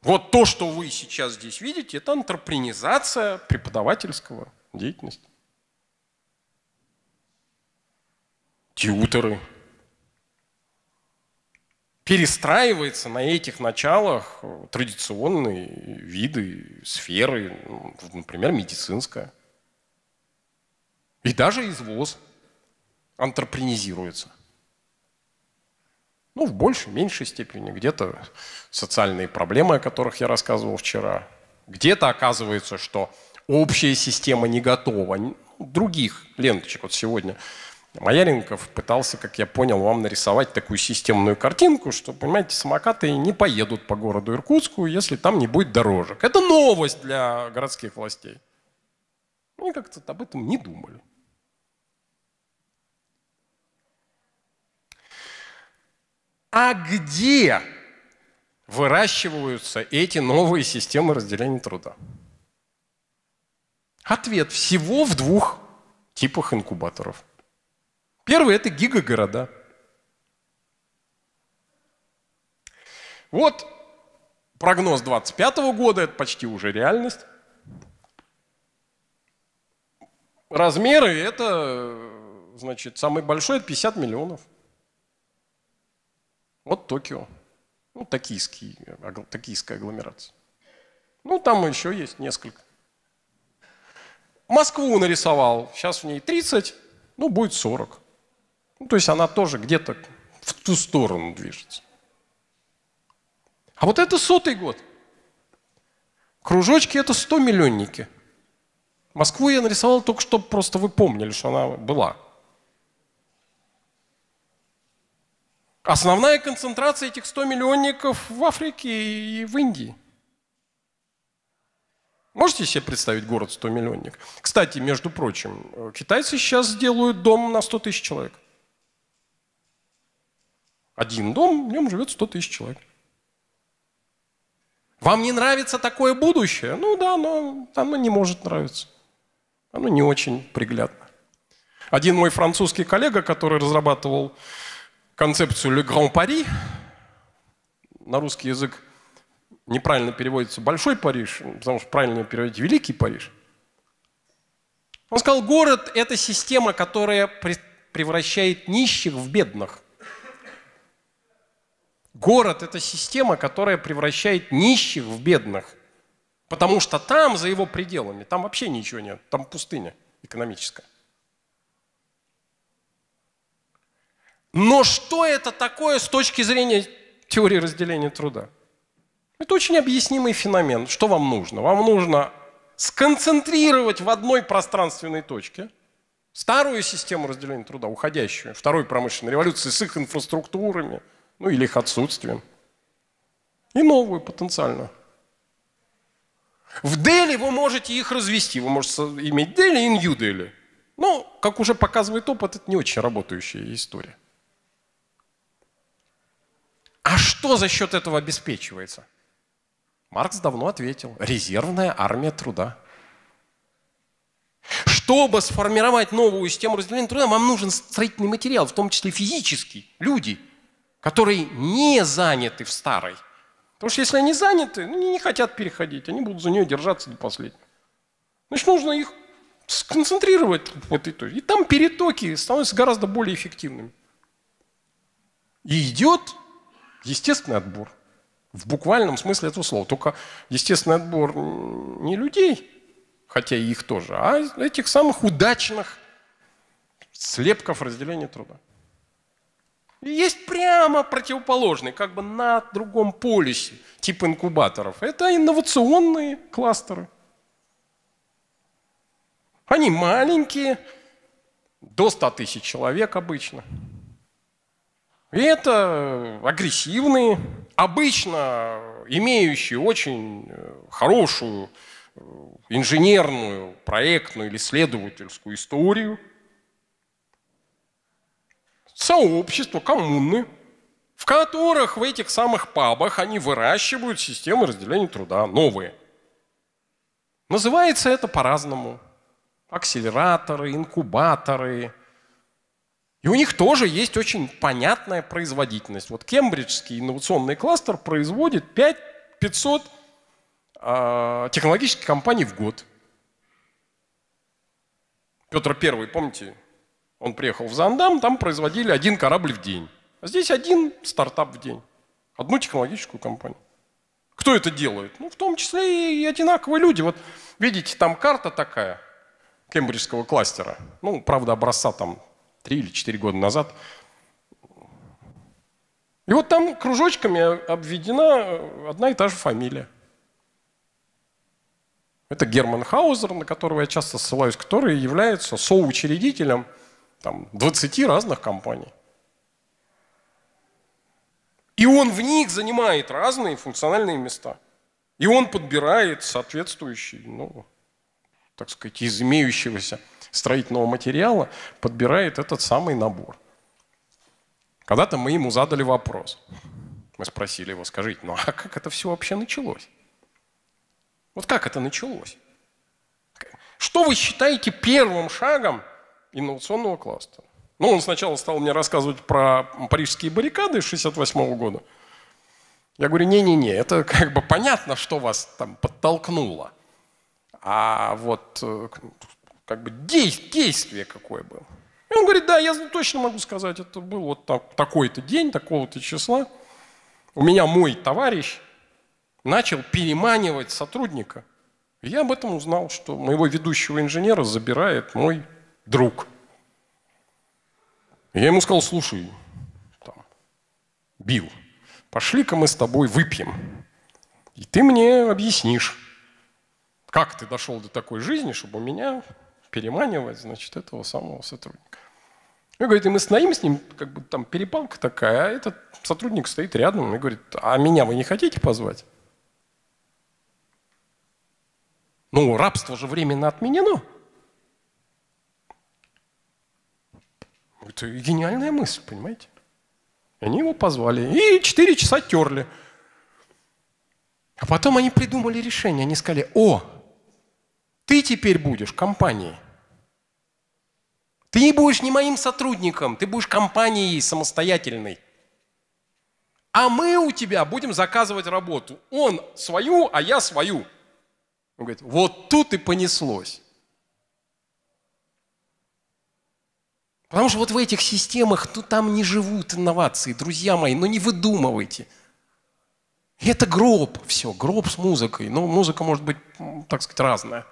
Вот то, что вы сейчас здесь видите, это антрепренизация преподавательского деятельности. Тьютеры. перестраиваются на этих началах э, традиционные виды, сферы, например, медицинская. И даже извоз антрепренизируется – ну, в большей, меньшей степени. Где-то социальные проблемы, о которых я рассказывал вчера. Где-то оказывается, что общая система не готова. Других ленточек вот сегодня Маяренков пытался, как я понял, вам нарисовать такую системную картинку, что, понимаете, самокаты не поедут по городу Иркутску, если там не будет дорожек. Это новость для городских властей. Они как-то об этом не думали. а где выращиваются эти новые системы разделения труда? Ответ всего в двух типах инкубаторов. Первый – это гигагорода. Вот прогноз 25 года, это почти уже реальность. Размеры – это, значит, самый большой – это 50 миллионов. Вот Токио. Ну, токийский, токийская агломерация. Ну, там еще есть несколько. Москву нарисовал. Сейчас в ней 30, ну, будет 40. Ну, то есть она тоже где-то в ту сторону движется. А вот это сотый год. Кружочки – это 100 миллионники. Москву я нарисовал только, чтобы просто вы помнили, что она была. Основная концентрация этих 100 миллионников в Африке и в Индии. Можете себе представить город 100 миллионник? Кстати, между прочим, китайцы сейчас делают дом на 100 тысяч человек. Один дом, в нем живет 100 тысяч человек. Вам не нравится такое будущее? Ну да, но оно не может нравиться. Оно не очень приглядно. Один мой французский коллега, который разрабатывал концепцию «le grand Paris», на русский язык неправильно переводится «большой Париж», потому что правильно переводить «великий Париж». Он сказал, город – это система, которая превращает нищих в бедных. Город – это система, которая превращает нищих в бедных. Потому что там, за его пределами, там вообще ничего нет, там пустыня экономическая. Но что это такое с точки зрения теории разделения труда? Это очень объяснимый феномен. Что вам нужно? Вам нужно сконцентрировать в одной пространственной точке старую систему разделения труда, уходящую, второй промышленной революции с их инфраструктурами, ну или их отсутствием, и новую потенциально. В Дели вы можете их развести, вы можете иметь Дели и Нью-Дели. Но, ну, как уже показывает опыт, это не очень работающая история. А что за счет этого обеспечивается? Маркс давно ответил. Резервная армия труда. Чтобы сформировать новую систему разделения труда, вам нужен строительный материал, в том числе физический, люди, которые не заняты в старой. Потому что если они заняты, ну, они не хотят переходить, они будут за нее держаться до последнего. Значит, нужно их сконцентрировать в этой точке. И там перетоки становятся гораздо более эффективными. И идет естественный отбор. В буквальном смысле этого слова. Только естественный отбор не людей, хотя и их тоже, а этих самых удачных слепков разделения труда. И есть прямо противоположный, как бы на другом полюсе, тип инкубаторов. Это инновационные кластеры. Они маленькие, до 100 тысяч человек обычно – и это агрессивные, обычно имеющие очень э, хорошую э, инженерную, проектную или исследовательскую историю, сообщества, коммуны, в которых в этих самых пабах они выращивают системы разделения труда новые. Называется это по-разному. Акселераторы, инкубаторы, и у них тоже есть очень понятная производительность. Вот Кембриджский инновационный кластер производит 5 500 э, технологических компаний в год. Петр Первый, помните, он приехал в Зандам, там производили один корабль в день. А здесь один стартап в день, одну технологическую компанию. Кто это делает? Ну, в том числе и одинаковые люди. Вот видите, там карта такая кембриджского кластера. Ну, правда, образца там три или четыре года назад. И вот там кружочками обведена э, одна и та же фамилия. Это Герман Хаузер, на которого я часто ссылаюсь, который является соучредителем там, 20 разных компаний. И он в них занимает разные функциональные места. И он подбирает соответствующий, ну, так сказать, из имеющегося строительного материала, подбирает этот самый набор. Когда-то мы ему задали вопрос. Мы спросили его, скажите, ну а как это все вообще началось? Вот как это началось? Что вы считаете первым шагом инновационного кластера? Ну, он сначала стал мне рассказывать про парижские баррикады 68 -го года. Я говорю, не-не-не, это как бы понятно, что вас там подтолкнуло. А вот э, как бы действие какое было. И он говорит, да, я точно могу сказать, это был вот такой-то день, такого-то числа. У меня мой товарищ начал переманивать сотрудника. И я об этом узнал, что моего ведущего инженера забирает мой друг. я ему сказал, слушай, там, Билл, пошли-ка мы с тобой выпьем. И ты мне объяснишь, как ты дошел до такой жизни, чтобы у меня переманивать, значит, этого самого сотрудника. И говорит, и мы стоим с ним, как бы там перепалка такая, а этот сотрудник стоит рядом и говорит, а меня вы не хотите позвать? Ну, рабство же временно отменено. Это гениальная мысль, понимаете? Они его позвали. И 4 часа терли. А потом они придумали решение. Они сказали, о, ты теперь будешь компанией. Ты не будешь ни моим сотрудником, ты будешь компанией самостоятельной. А мы у тебя будем заказывать работу. Он свою, а я свою. Он говорит, вот тут и понеслось. Потому что вот в этих системах, ну там не живут инновации, друзья мои, ну не выдумывайте. Это гроб, все, гроб с музыкой. Но ну, музыка может быть, так сказать, разная.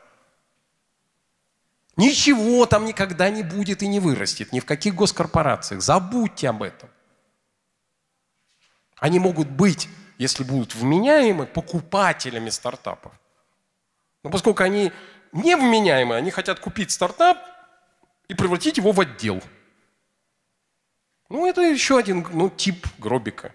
Ничего там никогда не будет и не вырастет, ни в каких госкорпорациях. Забудьте об этом. Они могут быть, если будут вменяемы, покупателями стартапов. Но поскольку они не вменяемы, они хотят купить стартап и превратить его в отдел. Ну, это еще один ну, тип гробика.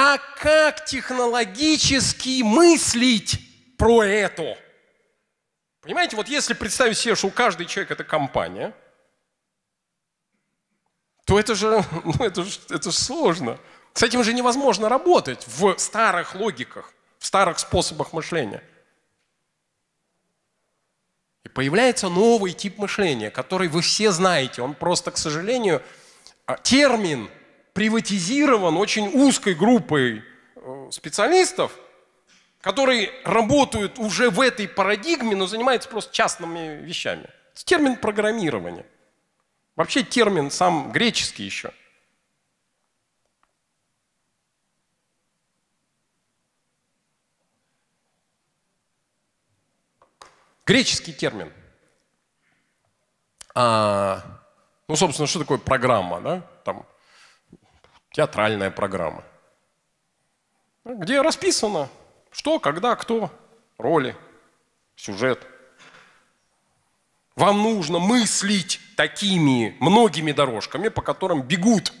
а как технологически мыслить про это. Понимаете, вот если представить себе, что каждый человек – это компания, то это же, [laughs] ну, это же, это же сложно. С этим же невозможно работать в старых логиках, в старых способах мышления. И появляется новый тип мышления, который вы все знаете. Он просто, к сожалению, а, термин – приватизирован очень узкой группой э, специалистов, которые работают уже в этой парадигме, но занимаются просто частными вещами. Это термин программирования. Вообще термин сам греческий еще. Греческий термин. А, ну, собственно, что такое программа, да? Там театральная программа, где расписано, что, когда, кто, роли, сюжет. Вам нужно мыслить такими многими дорожками, по которым бегут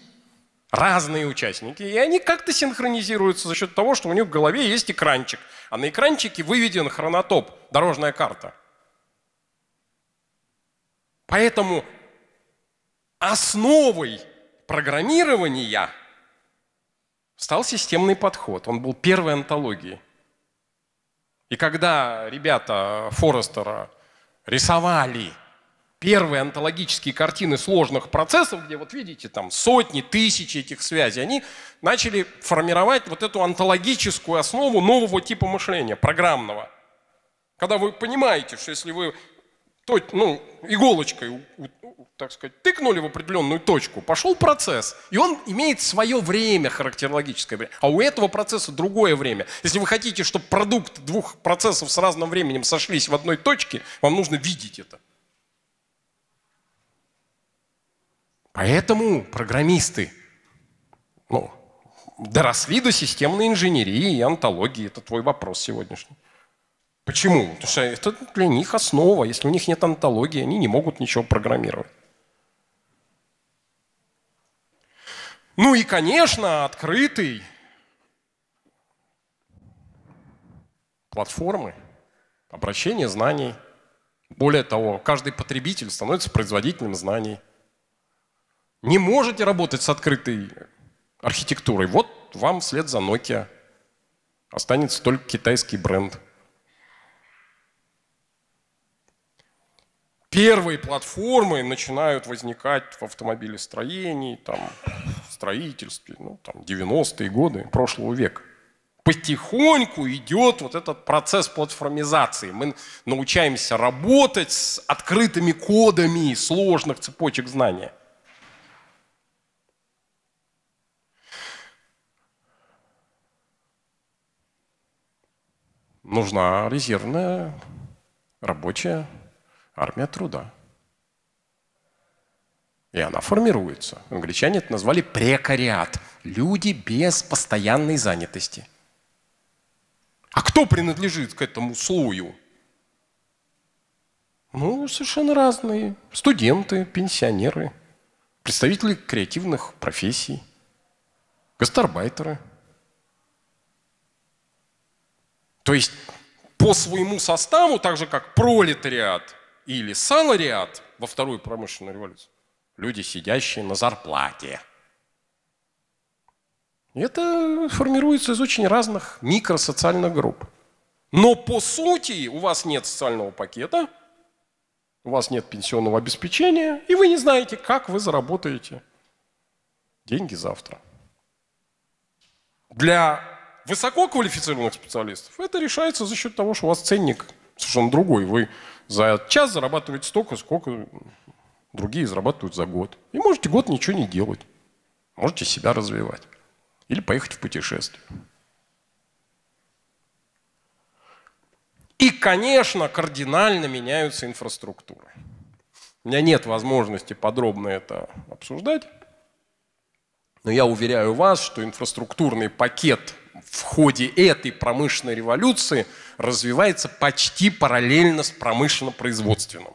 разные участники, и они как-то синхронизируются за счет того, что у них в голове есть экранчик, а на экранчике выведен хронотоп, дорожная карта. Поэтому основой программирования – стал системный подход. Он был первой антологией. И когда ребята Форестера рисовали первые антологические картины сложных процессов, где вот видите там сотни, тысячи этих связей, они начали формировать вот эту антологическую основу нового типа мышления, программного. Когда вы понимаете, что если вы ну, иголочкой, так сказать, тыкнули в определенную точку, пошел процесс. И он имеет свое время характерологическое время. А у этого процесса другое время. Если вы хотите, чтобы продукт двух процессов с разным временем сошлись в одной точке, вам нужно видеть это. Поэтому программисты ну, доросли до системной инженерии и антологии. Это твой вопрос сегодняшний. Почему? Потому что это для них основа. Если у них нет антологии, они не могут ничего программировать. Ну и, конечно, открытый платформы, обращение знаний. Более того, каждый потребитель становится производителем знаний. Не можете работать с открытой архитектурой. Вот вам вслед за Nokia останется только китайский бренд – первые платформы начинают возникать в автомобилестроении, там, в строительстве, ну, там, 90-е годы прошлого века. Потихоньку идет вот этот процесс платформизации. Мы научаемся работать с открытыми кодами сложных цепочек знания. Нужна резервная рабочая армия труда. И она формируется. Англичане это назвали прекариат. Люди без постоянной занятости. А кто принадлежит к этому слою? Ну, совершенно разные. Студенты, пенсионеры, представители креативных профессий, гастарбайтеры. То есть по своему составу, так же как пролетариат – или салариат во вторую промышленную революцию, люди, сидящие на зарплате. Это формируется из очень разных микросоциальных групп. Но по сути у вас нет социального пакета, у вас нет пенсионного обеспечения, и вы не знаете, как вы заработаете деньги завтра. Для высококвалифицированных специалистов это решается за счет того, что у вас ценник совершенно другой. Вы за час зарабатываете столько, сколько другие зарабатывают за год. И можете год ничего не делать. Можете себя развивать. Или поехать в путешествие. И, конечно, кардинально меняются инфраструктуры. У меня нет возможности подробно это обсуждать. Но я уверяю вас, что инфраструктурный пакет в ходе этой промышленной революции развивается почти параллельно с промышленно-производственным.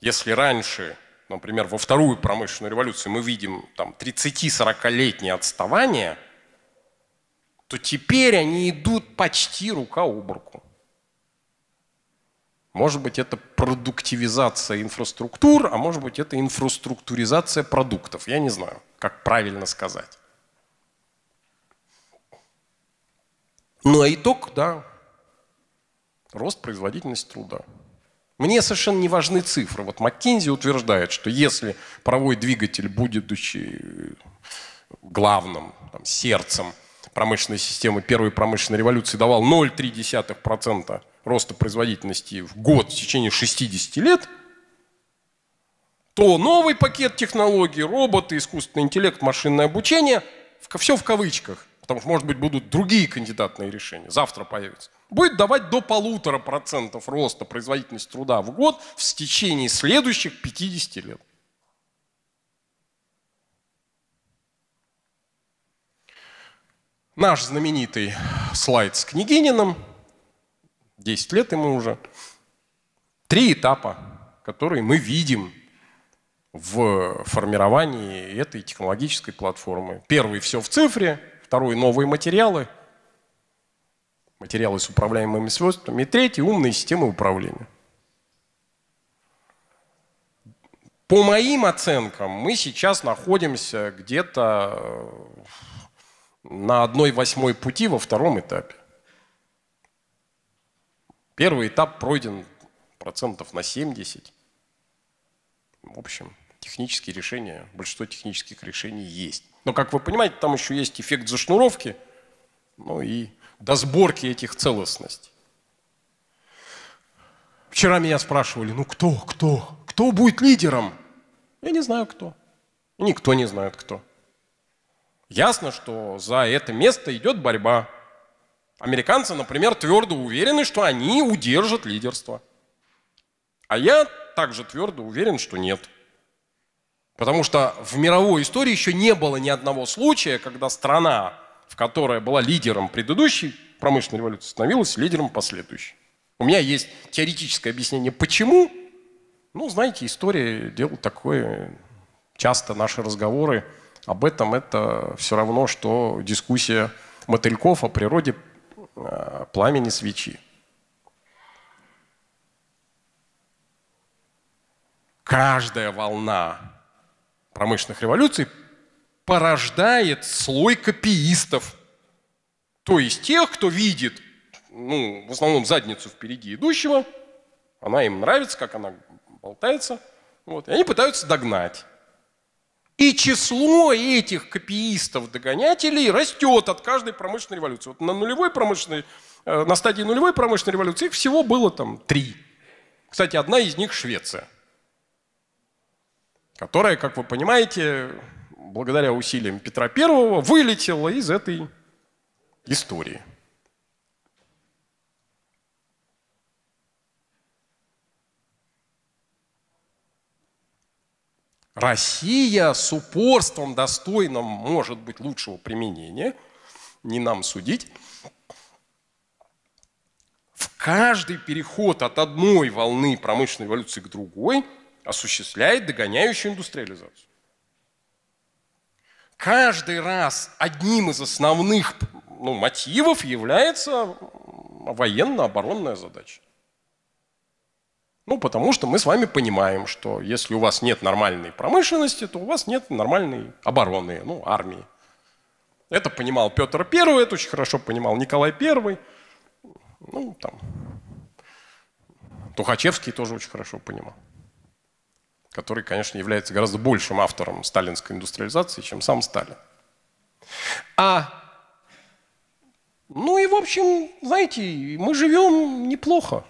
Если раньше, например, во вторую промышленную революцию мы видим там 30 40 летнее отставание, то теперь они идут почти рука об руку. Может быть, это продуктивизация инфраструктур, а может быть, это инфраструктуризация продуктов. Я не знаю, как правильно сказать. Ну а итог, да, рост производительности труда. Мне совершенно не важны цифры. Вот Маккензи утверждает, что если паровой двигатель, будучи главным там, сердцем промышленной системы первой промышленной революции, давал 0,3% роста производительности в год в течение 60 лет, то новый пакет технологий, роботы, искусственный интеллект, машинное обучение, все в кавычках, потому что, может быть, будут другие кандидатные решения, завтра появятся, будет давать до полутора процентов роста производительности труда в год в течение следующих 50 лет. Наш знаменитый слайд с Княгининым, 10 лет ему уже, три этапа, которые мы видим в формировании этой технологической платформы. Первый – все в цифре, Второй – новые материалы, материалы с управляемыми свойствами. И третий – умные системы управления. По моим оценкам, мы сейчас находимся где-то э, на одной восьмой пути во втором этапе. Первый этап пройден процентов на 70. В общем, технические решения, большинство технических решений есть. Но, как вы понимаете, там еще есть эффект зашнуровки, ну и до сборки этих целостностей. Вчера меня спрашивали, ну кто, кто, кто будет лидером? Я не знаю кто. никто не знает кто. Ясно, что за это место идет борьба. Американцы, например, твердо уверены, что они удержат лидерство. А я также твердо уверен, что нет. Потому что в мировой истории еще не было ни одного случая, когда страна, в которой была лидером предыдущей промышленной революции, становилась лидером последующей. У меня есть теоретическое объяснение, почему. Ну, знаете, история делает такое. Часто наши разговоры об этом – это все равно, что дискуссия мотыльков о природе э, пламени свечи. Каждая волна промышленных революций порождает слой копиистов. То есть тех, кто видит, ну, в основном задницу впереди идущего, она им нравится, как она болтается, вот, и они пытаются догнать. И число этих копиистов-догонятелей растет от каждой промышленной революции. Вот на, нулевой промышленной, э, на стадии нулевой промышленной революции их всего было там три. Кстати, одна из них Швеция которая, как вы понимаете, благодаря усилиям Петра I вылетела из этой истории. Россия с упорством, достойным, может быть, лучшего применения, не нам судить, в каждый переход от одной волны промышленной эволюции к другой – осуществляет догоняющую индустриализацию. Каждый раз одним из основных ну, мотивов является военно-оборонная задача. Ну, потому что мы с вами понимаем, что если у вас нет нормальной промышленности, то у вас нет нормальной обороны, ну, армии. Это понимал Петр I, это очень хорошо понимал Николай I. Ну, там, Тухачевский тоже очень хорошо понимал который, конечно, является гораздо большим автором сталинской индустриализации, чем сам Сталин. А ну и, в общем, знаете, мы живем неплохо.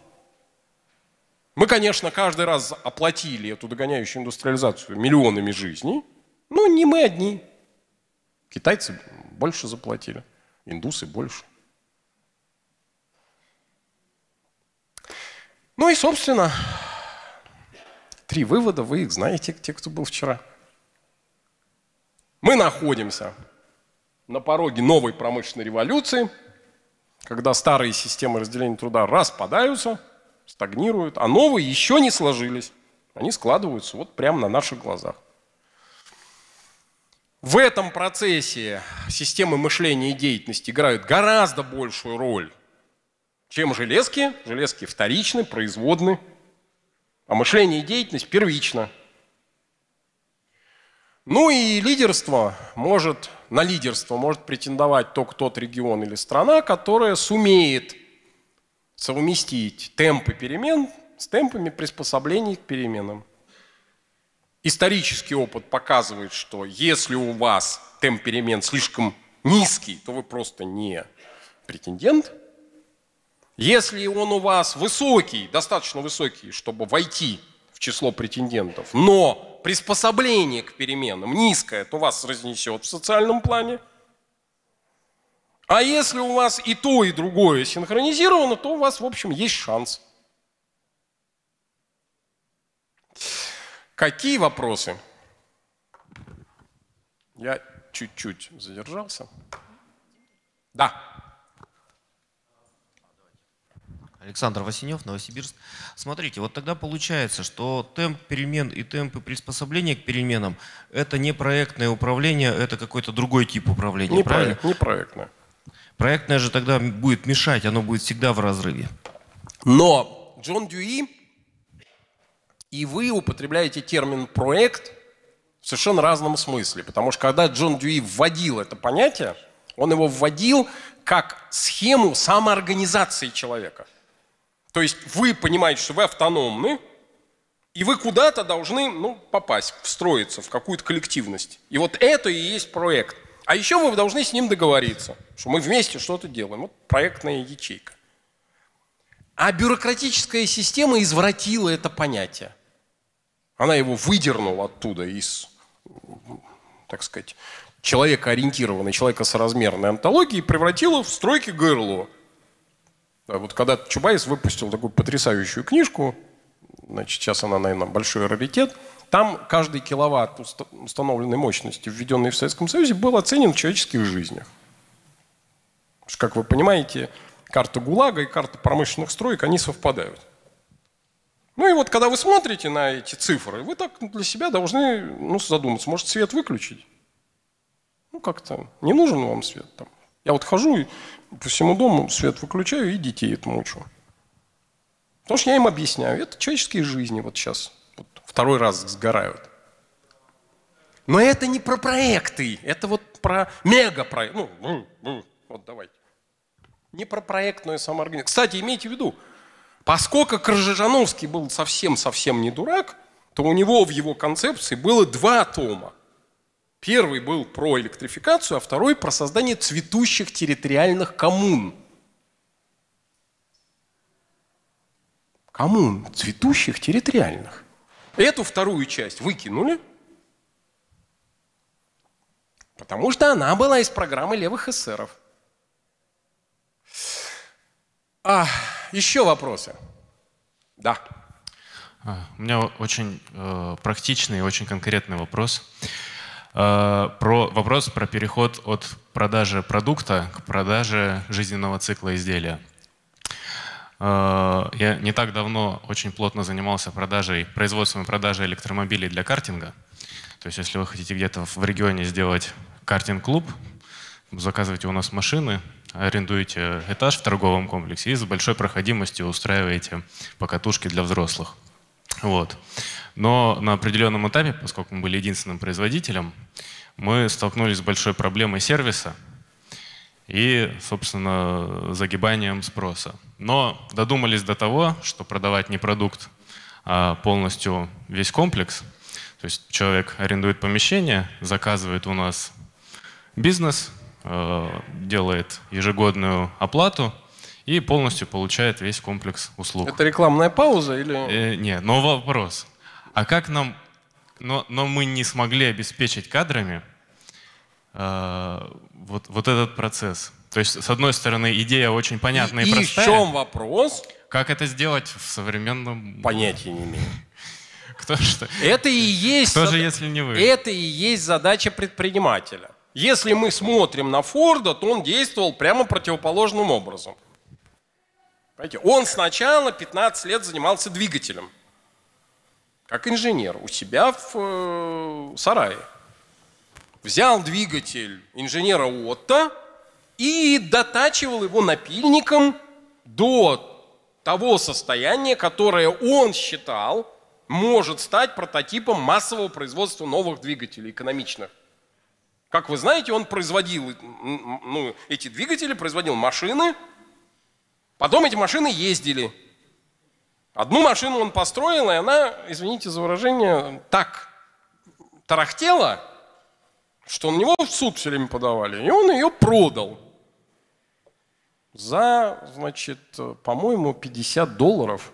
Мы, конечно, каждый раз оплатили эту догоняющую индустриализацию миллионами жизней, но не мы одни. Китайцы больше заплатили, индусы больше. Ну и, собственно, Три вывода, вы их знаете, те, кто был вчера. Мы находимся на пороге новой промышленной революции, когда старые системы разделения труда распадаются, стагнируют, а новые еще не сложились. Они складываются вот прямо на наших глазах. В этом процессе системы мышления и деятельности играют гораздо большую роль, чем железки. Железки вторичны, производны, а мышление и деятельность первично. Ну и лидерство может, на лидерство может претендовать только тот регион или страна, которая сумеет совместить темпы перемен с темпами приспособлений к переменам. Исторический опыт показывает, что если у вас темп перемен слишком низкий, то вы просто не претендент – если он у вас высокий, достаточно высокий, чтобы войти в число претендентов, но приспособление к переменам низкое, то вас разнесет в социальном плане. А если у вас и то, и другое синхронизировано, то у вас, в общем, есть шанс. Какие вопросы? Я чуть-чуть задержался. Да. Александр Васенев, Новосибирск. Смотрите, вот тогда получается, что темп перемен и темпы приспособления к переменам – это не проектное управление, это какой-то другой тип управления, не правильно? Проект, не проектное. Проектное же тогда будет мешать, оно будет всегда в разрыве. Но Джон Дьюи и вы употребляете термин «проект» в совершенно разном смысле, потому что когда Джон Дьюи вводил это понятие, он его вводил как схему самоорганизации человека. То есть вы понимаете, что вы автономны, и вы куда-то должны ну, попасть, встроиться в какую-то коллективность. И вот это и есть проект. А еще вы должны с ним договориться, что мы вместе что-то делаем. Вот проектная ячейка. А бюрократическая система извратила это понятие. Она его выдернула оттуда из, так сказать, человека ориентированной, человека соразмерной антологии и превратила в стройки ГРЛО – а вот когда Чубайс выпустил такую потрясающую книжку, значит, сейчас она, наверное, большой раритет, там каждый киловатт установленной мощности, введенный в Советском Союзе, был оценен в человеческих жизнях. Потому что, как вы понимаете, карта ГУЛАГа и карта промышленных строек, они совпадают. Ну и вот, когда вы смотрите на эти цифры, вы так для себя должны ну, задуматься, может, свет выключить? Ну, как-то не нужен вам свет там. Я вот хожу по всему дому, свет выключаю и детей это мучу. Потому что я им объясняю, это человеческие жизни вот сейчас вот второй раз сгорают. Но это не про проекты, это вот про мегапроект. Ну, ну, ну вот давайте. Не про проектную самоорганизацию. Кстати, имейте в виду, поскольку Крыжижановский был совсем-совсем не дурак, то у него в его концепции было два тома. Первый был про электрификацию, а второй про создание цветущих территориальных коммун. Коммун, цветущих территориальных. Эту вторую часть выкинули, потому что она была из программы левых эсеров. А, еще вопросы? Да. А, у меня очень э, практичный и очень конкретный вопрос. Э, про вопрос про переход от продажи продукта к продаже жизненного цикла изделия. Э, я не так давно очень плотно занимался продажей, производством и продажей электромобилей для картинга. То есть если вы хотите где-то в регионе сделать картинг-клуб, заказывайте у нас машины, арендуете этаж в торговом комплексе и с большой проходимостью устраиваете покатушки для взрослых. Вот. Но на определенном этапе, поскольку мы были единственным производителем, мы столкнулись с большой проблемой сервиса и, собственно, загибанием спроса. Но додумались до того, что продавать не продукт, а полностью весь комплекс. То есть человек арендует помещение, заказывает у нас бизнес, э, делает ежегодную оплату – и полностью получает весь комплекс услуг. Это рекламная пауза или? Э, не, но вопрос. А как нам, но, но мы не смогли обеспечить кадрами э, вот, вот этот процесс? То есть, с одной стороны, идея очень понятная и, и простая. И в чем вопрос? Как это сделать в современном... [laughs] Понятия не имею. [laughs] Кто что? Это и есть... Кто же, если не вы? Это и есть задача предпринимателя. Если мы смотрим на Форда, то он действовал прямо противоположным образом. Понимаете? Он сначала 15 лет занимался двигателем, как инженер, у себя в э, сарае. Взял двигатель инженера Отто и дотачивал его напильником до того состояния, которое он считал может стать прототипом массового производства новых двигателей экономичных. Как вы знаете, он производил ну, эти двигатели, производил машины – Потом эти машины ездили. Одну машину он построил, и она, извините за выражение, так тарахтела, что на него в суд все время подавали. И он ее продал за, значит, по-моему, 50 долларов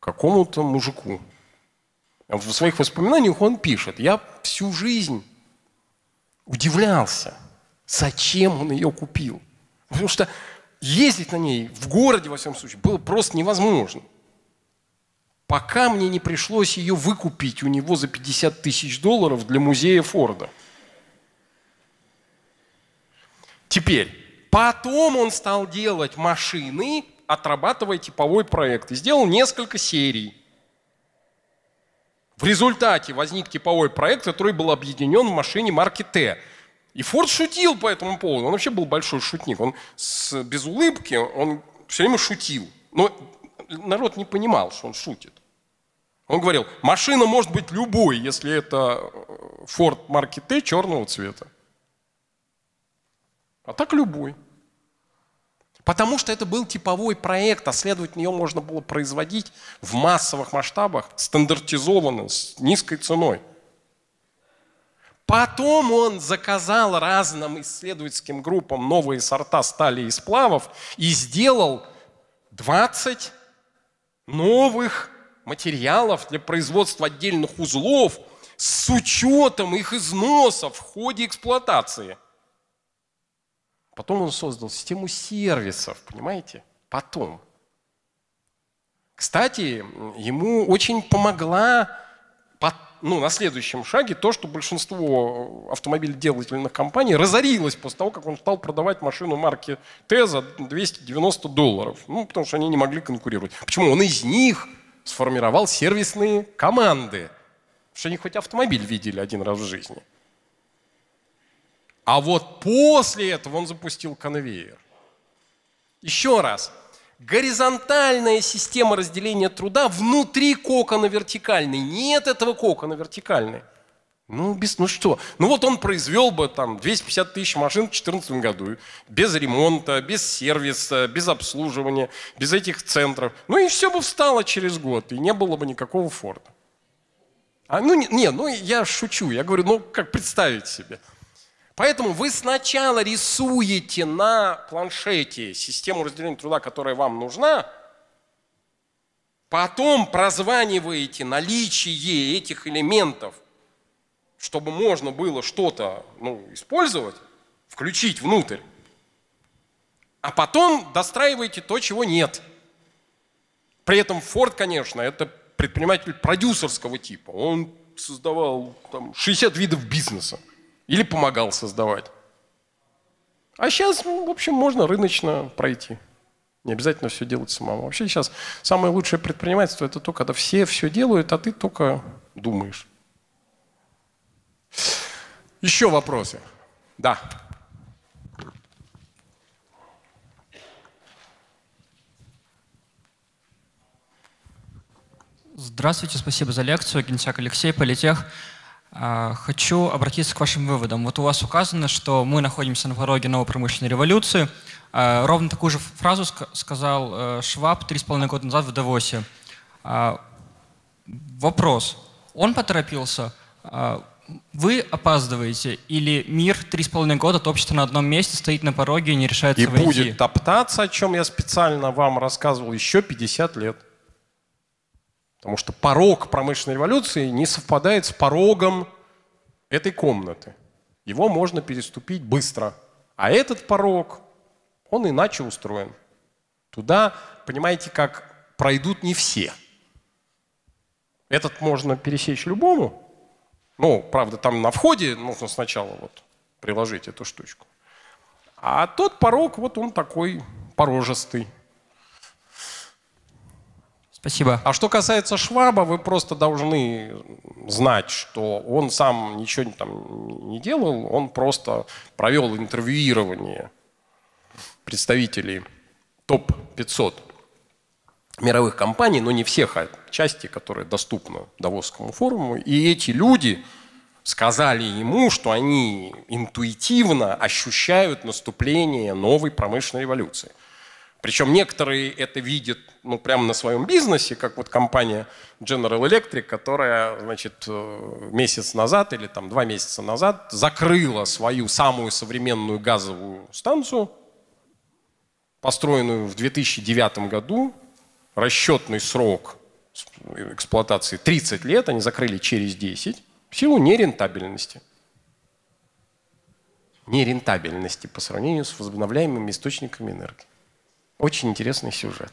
какому-то мужику. В своих воспоминаниях он пишет, я всю жизнь удивлялся, зачем он ее купил. Потому что ездить на ней в городе, во всем случае, было просто невозможно. Пока мне не пришлось ее выкупить у него за 50 тысяч долларов для музея Форда. Теперь, потом он стал делать машины, отрабатывая типовой проект. И сделал несколько серий. В результате возник типовой проект, который был объединен в машине марки Т – и Форд шутил по этому поводу. Он вообще был большой шутник. Он с, без улыбки, он все время шутил. Но народ не понимал, что он шутит. Он говорил, машина может быть любой, если это э, Форд марки Т черного цвета. А так любой. Потому что это был типовой проект, а следовательно, ее можно было производить в массовых масштабах, стандартизованно, с низкой ценой. Потом он заказал разным исследовательским группам новые сорта стали и сплавов и сделал 20 новых материалов для производства отдельных узлов с учетом их износа в ходе эксплуатации. Потом он создал систему сервисов, понимаете? Потом. Кстати, ему очень помогла ну, на следующем шаге то, что большинство автомобиледелательных компаний разорилось после того, как он стал продавать машину марки Т за 290 долларов. Ну, потому что они не могли конкурировать. Почему? Он из них сформировал сервисные команды. Что они хоть автомобиль видели один раз в жизни. А вот после этого он запустил конвейер. Еще раз, горизонтальная система разделения труда внутри кокона вертикальной. Нет этого кокона вертикальной. Ну, без, ну что? Ну вот он произвел бы там 250 тысяч машин в 2014 году, без ремонта, без сервиса, без обслуживания, без этих центров. Ну и все бы встало через год, и не было бы никакого Форда. А, ну, не, не, ну я шучу, я говорю, ну как представить себе – Поэтому вы сначала рисуете на планшете систему разделения труда, которая вам нужна, потом прозваниваете наличие этих элементов, чтобы можно было что-то ну, использовать, включить внутрь, а потом достраиваете то, чего нет. При этом Форд, конечно, это предприниматель продюсерского типа. Он создавал там, 60 видов бизнеса. Или помогал создавать. А сейчас, ну, в общем, можно рыночно пройти. Не обязательно все делать самому. Вообще сейчас самое лучшее предпринимательство – это то, когда все все делают, а ты только думаешь. Еще вопросы? Да. Здравствуйте, спасибо за лекцию. Генсяк Алексей, Политех. А, хочу обратиться к вашим выводам. Вот у вас указано, что мы находимся на пороге новой промышленной революции. А, ровно такую же фразу сказал э, Шваб три с половиной года назад в Давосе. А, вопрос. Он поторопился, вы опаздываете, или мир три с половиной года топчется на одном месте, стоит на пороге и не решается и войти? И будет топтаться, о чем я специально вам рассказывал, еще 50 лет. Потому что порог промышленной революции не совпадает с порогом этой комнаты. Его можно переступить быстро. А этот порог, он иначе устроен. Туда, понимаете, как пройдут не все. Этот можно пересечь любому. Ну, правда, там на входе нужно сначала вот приложить эту штучку. А тот порог, вот он такой порожистый. Спасибо. А что касается Шваба, вы просто должны знать, что он сам ничего там не делал, он просто провел интервьюирование представителей топ-500 мировых компаний, но не всех, а части, которые доступны Давосскому форуму. И эти люди сказали ему, что они интуитивно ощущают наступление новой промышленной революции – причем некоторые это видят ну, прямо на своем бизнесе, как вот компания General Electric, которая значит, э, месяц назад или там, два месяца назад закрыла свою самую современную газовую станцию, построенную в 2009 году. Расчетный срок эксплуатации 30 лет, они закрыли через 10, в силу нерентабельности нерентабельности по сравнению с возобновляемыми источниками энергии. Очень интересный сюжет.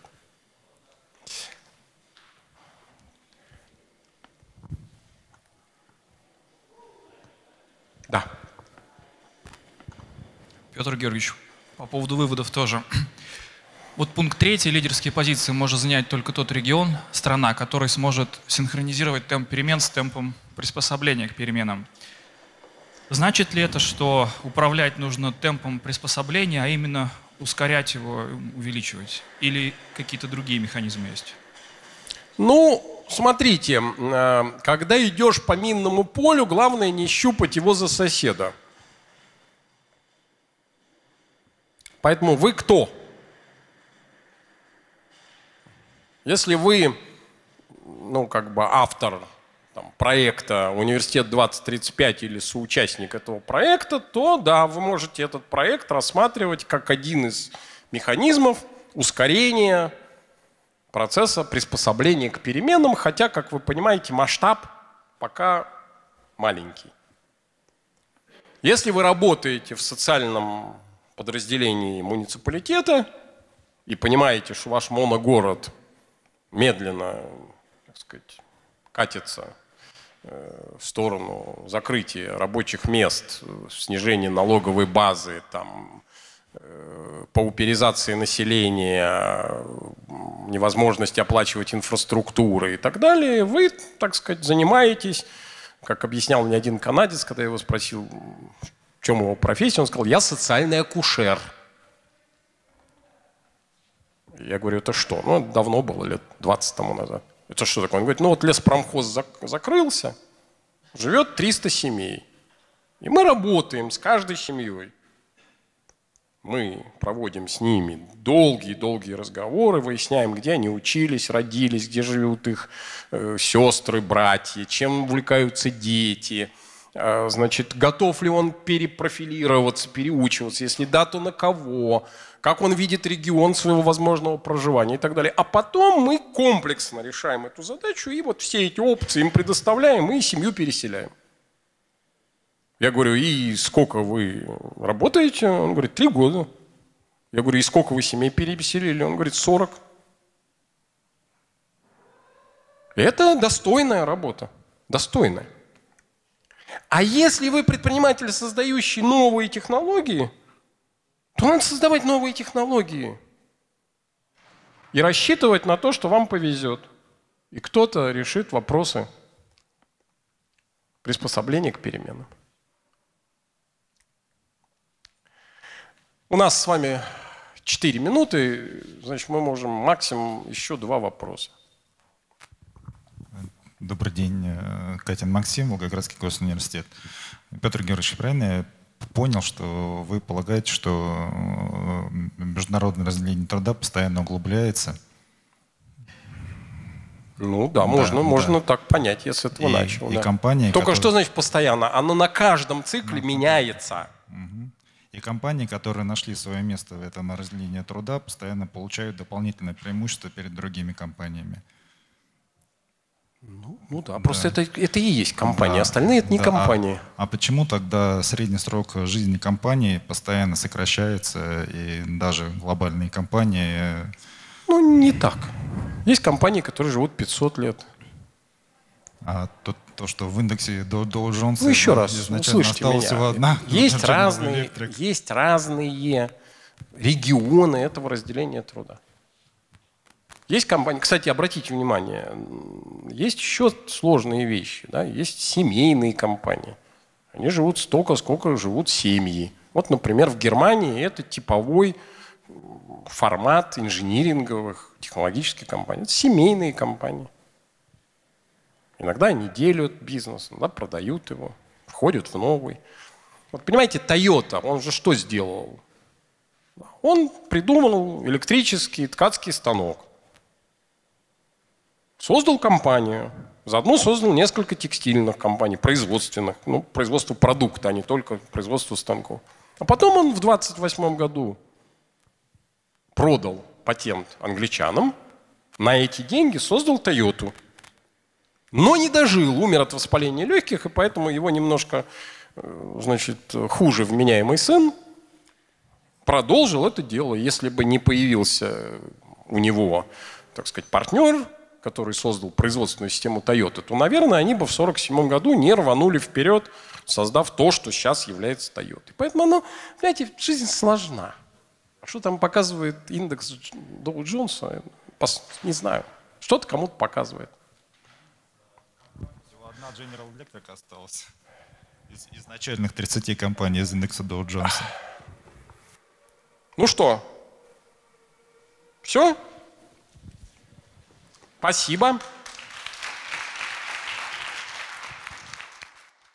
Да. Петр Георгиевич, по поводу выводов тоже. [clears throat] Вот пункт третий, лидерские позиции может занять только тот регион, страна, который сможет синхронизировать темп перемен с темпом приспособления к переменам. Значит ли это, что управлять нужно темпом приспособления, а именно ускорять его, увеличивать? Или какие-то другие механизмы есть? Ну, смотрите, а, когда идешь по минному полю, главное не щупать его за соседа. Поэтому вы кто? Если вы, ну, как бы автор там, проекта «Университет 2035» или соучастник этого проекта, то да, вы можете этот проект рассматривать как один из механизмов ускорения процесса приспособления к переменам, хотя, как вы понимаете, масштаб пока маленький. Если вы работаете в социальном подразделении муниципалитета и понимаете, что ваш моногород медленно, так сказать, катится Э, в сторону закрытия рабочих мест, э, снижения налоговой базы, там, э, пауперизации населения, невозможности оплачивать инфраструктуры и так далее, вы, так сказать, занимаетесь, как объяснял мне один канадец, когда я его спросил, в чем его профессия, он сказал, я социальный акушер. Я говорю, это что? Ну, давно было, лет 20 тому назад. Это что такое? Он говорит, ну вот леспромхоз закрылся, живет 300 семей. И мы работаем с каждой семьей. Мы проводим с ними долгие-долгие разговоры, выясняем, где они учились, родились, где живут их э, сестры, братья, чем увлекаются дети. Э, значит, готов ли он перепрофилироваться, переучиваться? Если да, то на кого? как он видит регион своего возможного проживания и так далее. А потом мы комплексно решаем эту задачу и вот все эти опции им предоставляем и семью переселяем. Я говорю, и сколько вы работаете? Он говорит, три года. Я говорю, и сколько вы семей переселили? Он говорит, 40. Это достойная работа. Достойная. А если вы предприниматель, создающий новые технологии – то надо создавать новые технологии и рассчитывать на то, что вам повезет. И кто-то решит вопросы приспособления к переменам. У нас с вами 4 минуты, значит, мы можем максимум еще два вопроса. Добрый день, э, Катин Максим, Волгоградский университет, Петр Георгиевич, правильно я понял, что вы полагаете, что э, международное разделение труда постоянно углубляется. Ну да, да можно, да. можно так понять, если с этого и, начал. И да. компания, Только которая... что значит постоянно? Оно на каждом цикле угу. меняется. Угу. И компании, которые нашли свое место в этом разделении труда, постоянно получают дополнительное преимущество перед другими компаниями. Ну, ну да, да. просто это, это и есть компания, да. остальные это не да. А компания. А, а почему тогда средний срок жизни компании постоянно сокращается, и даже глобальные компании... Ну, не так. Есть компании, которые живут 500 лет. А то, то что в индексе до Dow Jones ну, еще раз, услышьте меня. всего одна. [laughs] Есть разные, есть разные регионы этого разделения труда. Есть компании, кстати, обратите внимание, есть еще сложные вещи, да? есть семейные компании. Они живут столько, сколько живут семьи. Вот, например, в Германии это типовой формат инжиниринговых технологических компаний. Это семейные компании. Иногда они делят бизнес, иногда продают его, входят в новый. Вот понимаете, Toyota, он же что сделал? Он придумал электрический ткацкий станок. Создал компанию, заодно создал несколько текстильных компаний, производственных, ну, производство продукта, а не только производство станков. А потом он в 28 году продал патент англичанам, на эти деньги создал Тойоту. Но не дожил, умер от воспаления легких, и поэтому его немножко э, значит, хуже вменяемый сын продолжил это дело. Если бы не появился у него, так сказать, партнер, который создал производственную систему Toyota, то, наверное, они бы в 1947 году не рванули вперед, создав то, что сейчас является Toyota. Поэтому оно, понимаете, жизнь сложна. Что там показывает индекс Доу Джонса, не знаю. Что-то кому-то показывает. Всего одна General Electric осталась из изначальных 30 компаний из индекса Доу Джонса. Ну что? Все? Спасибо.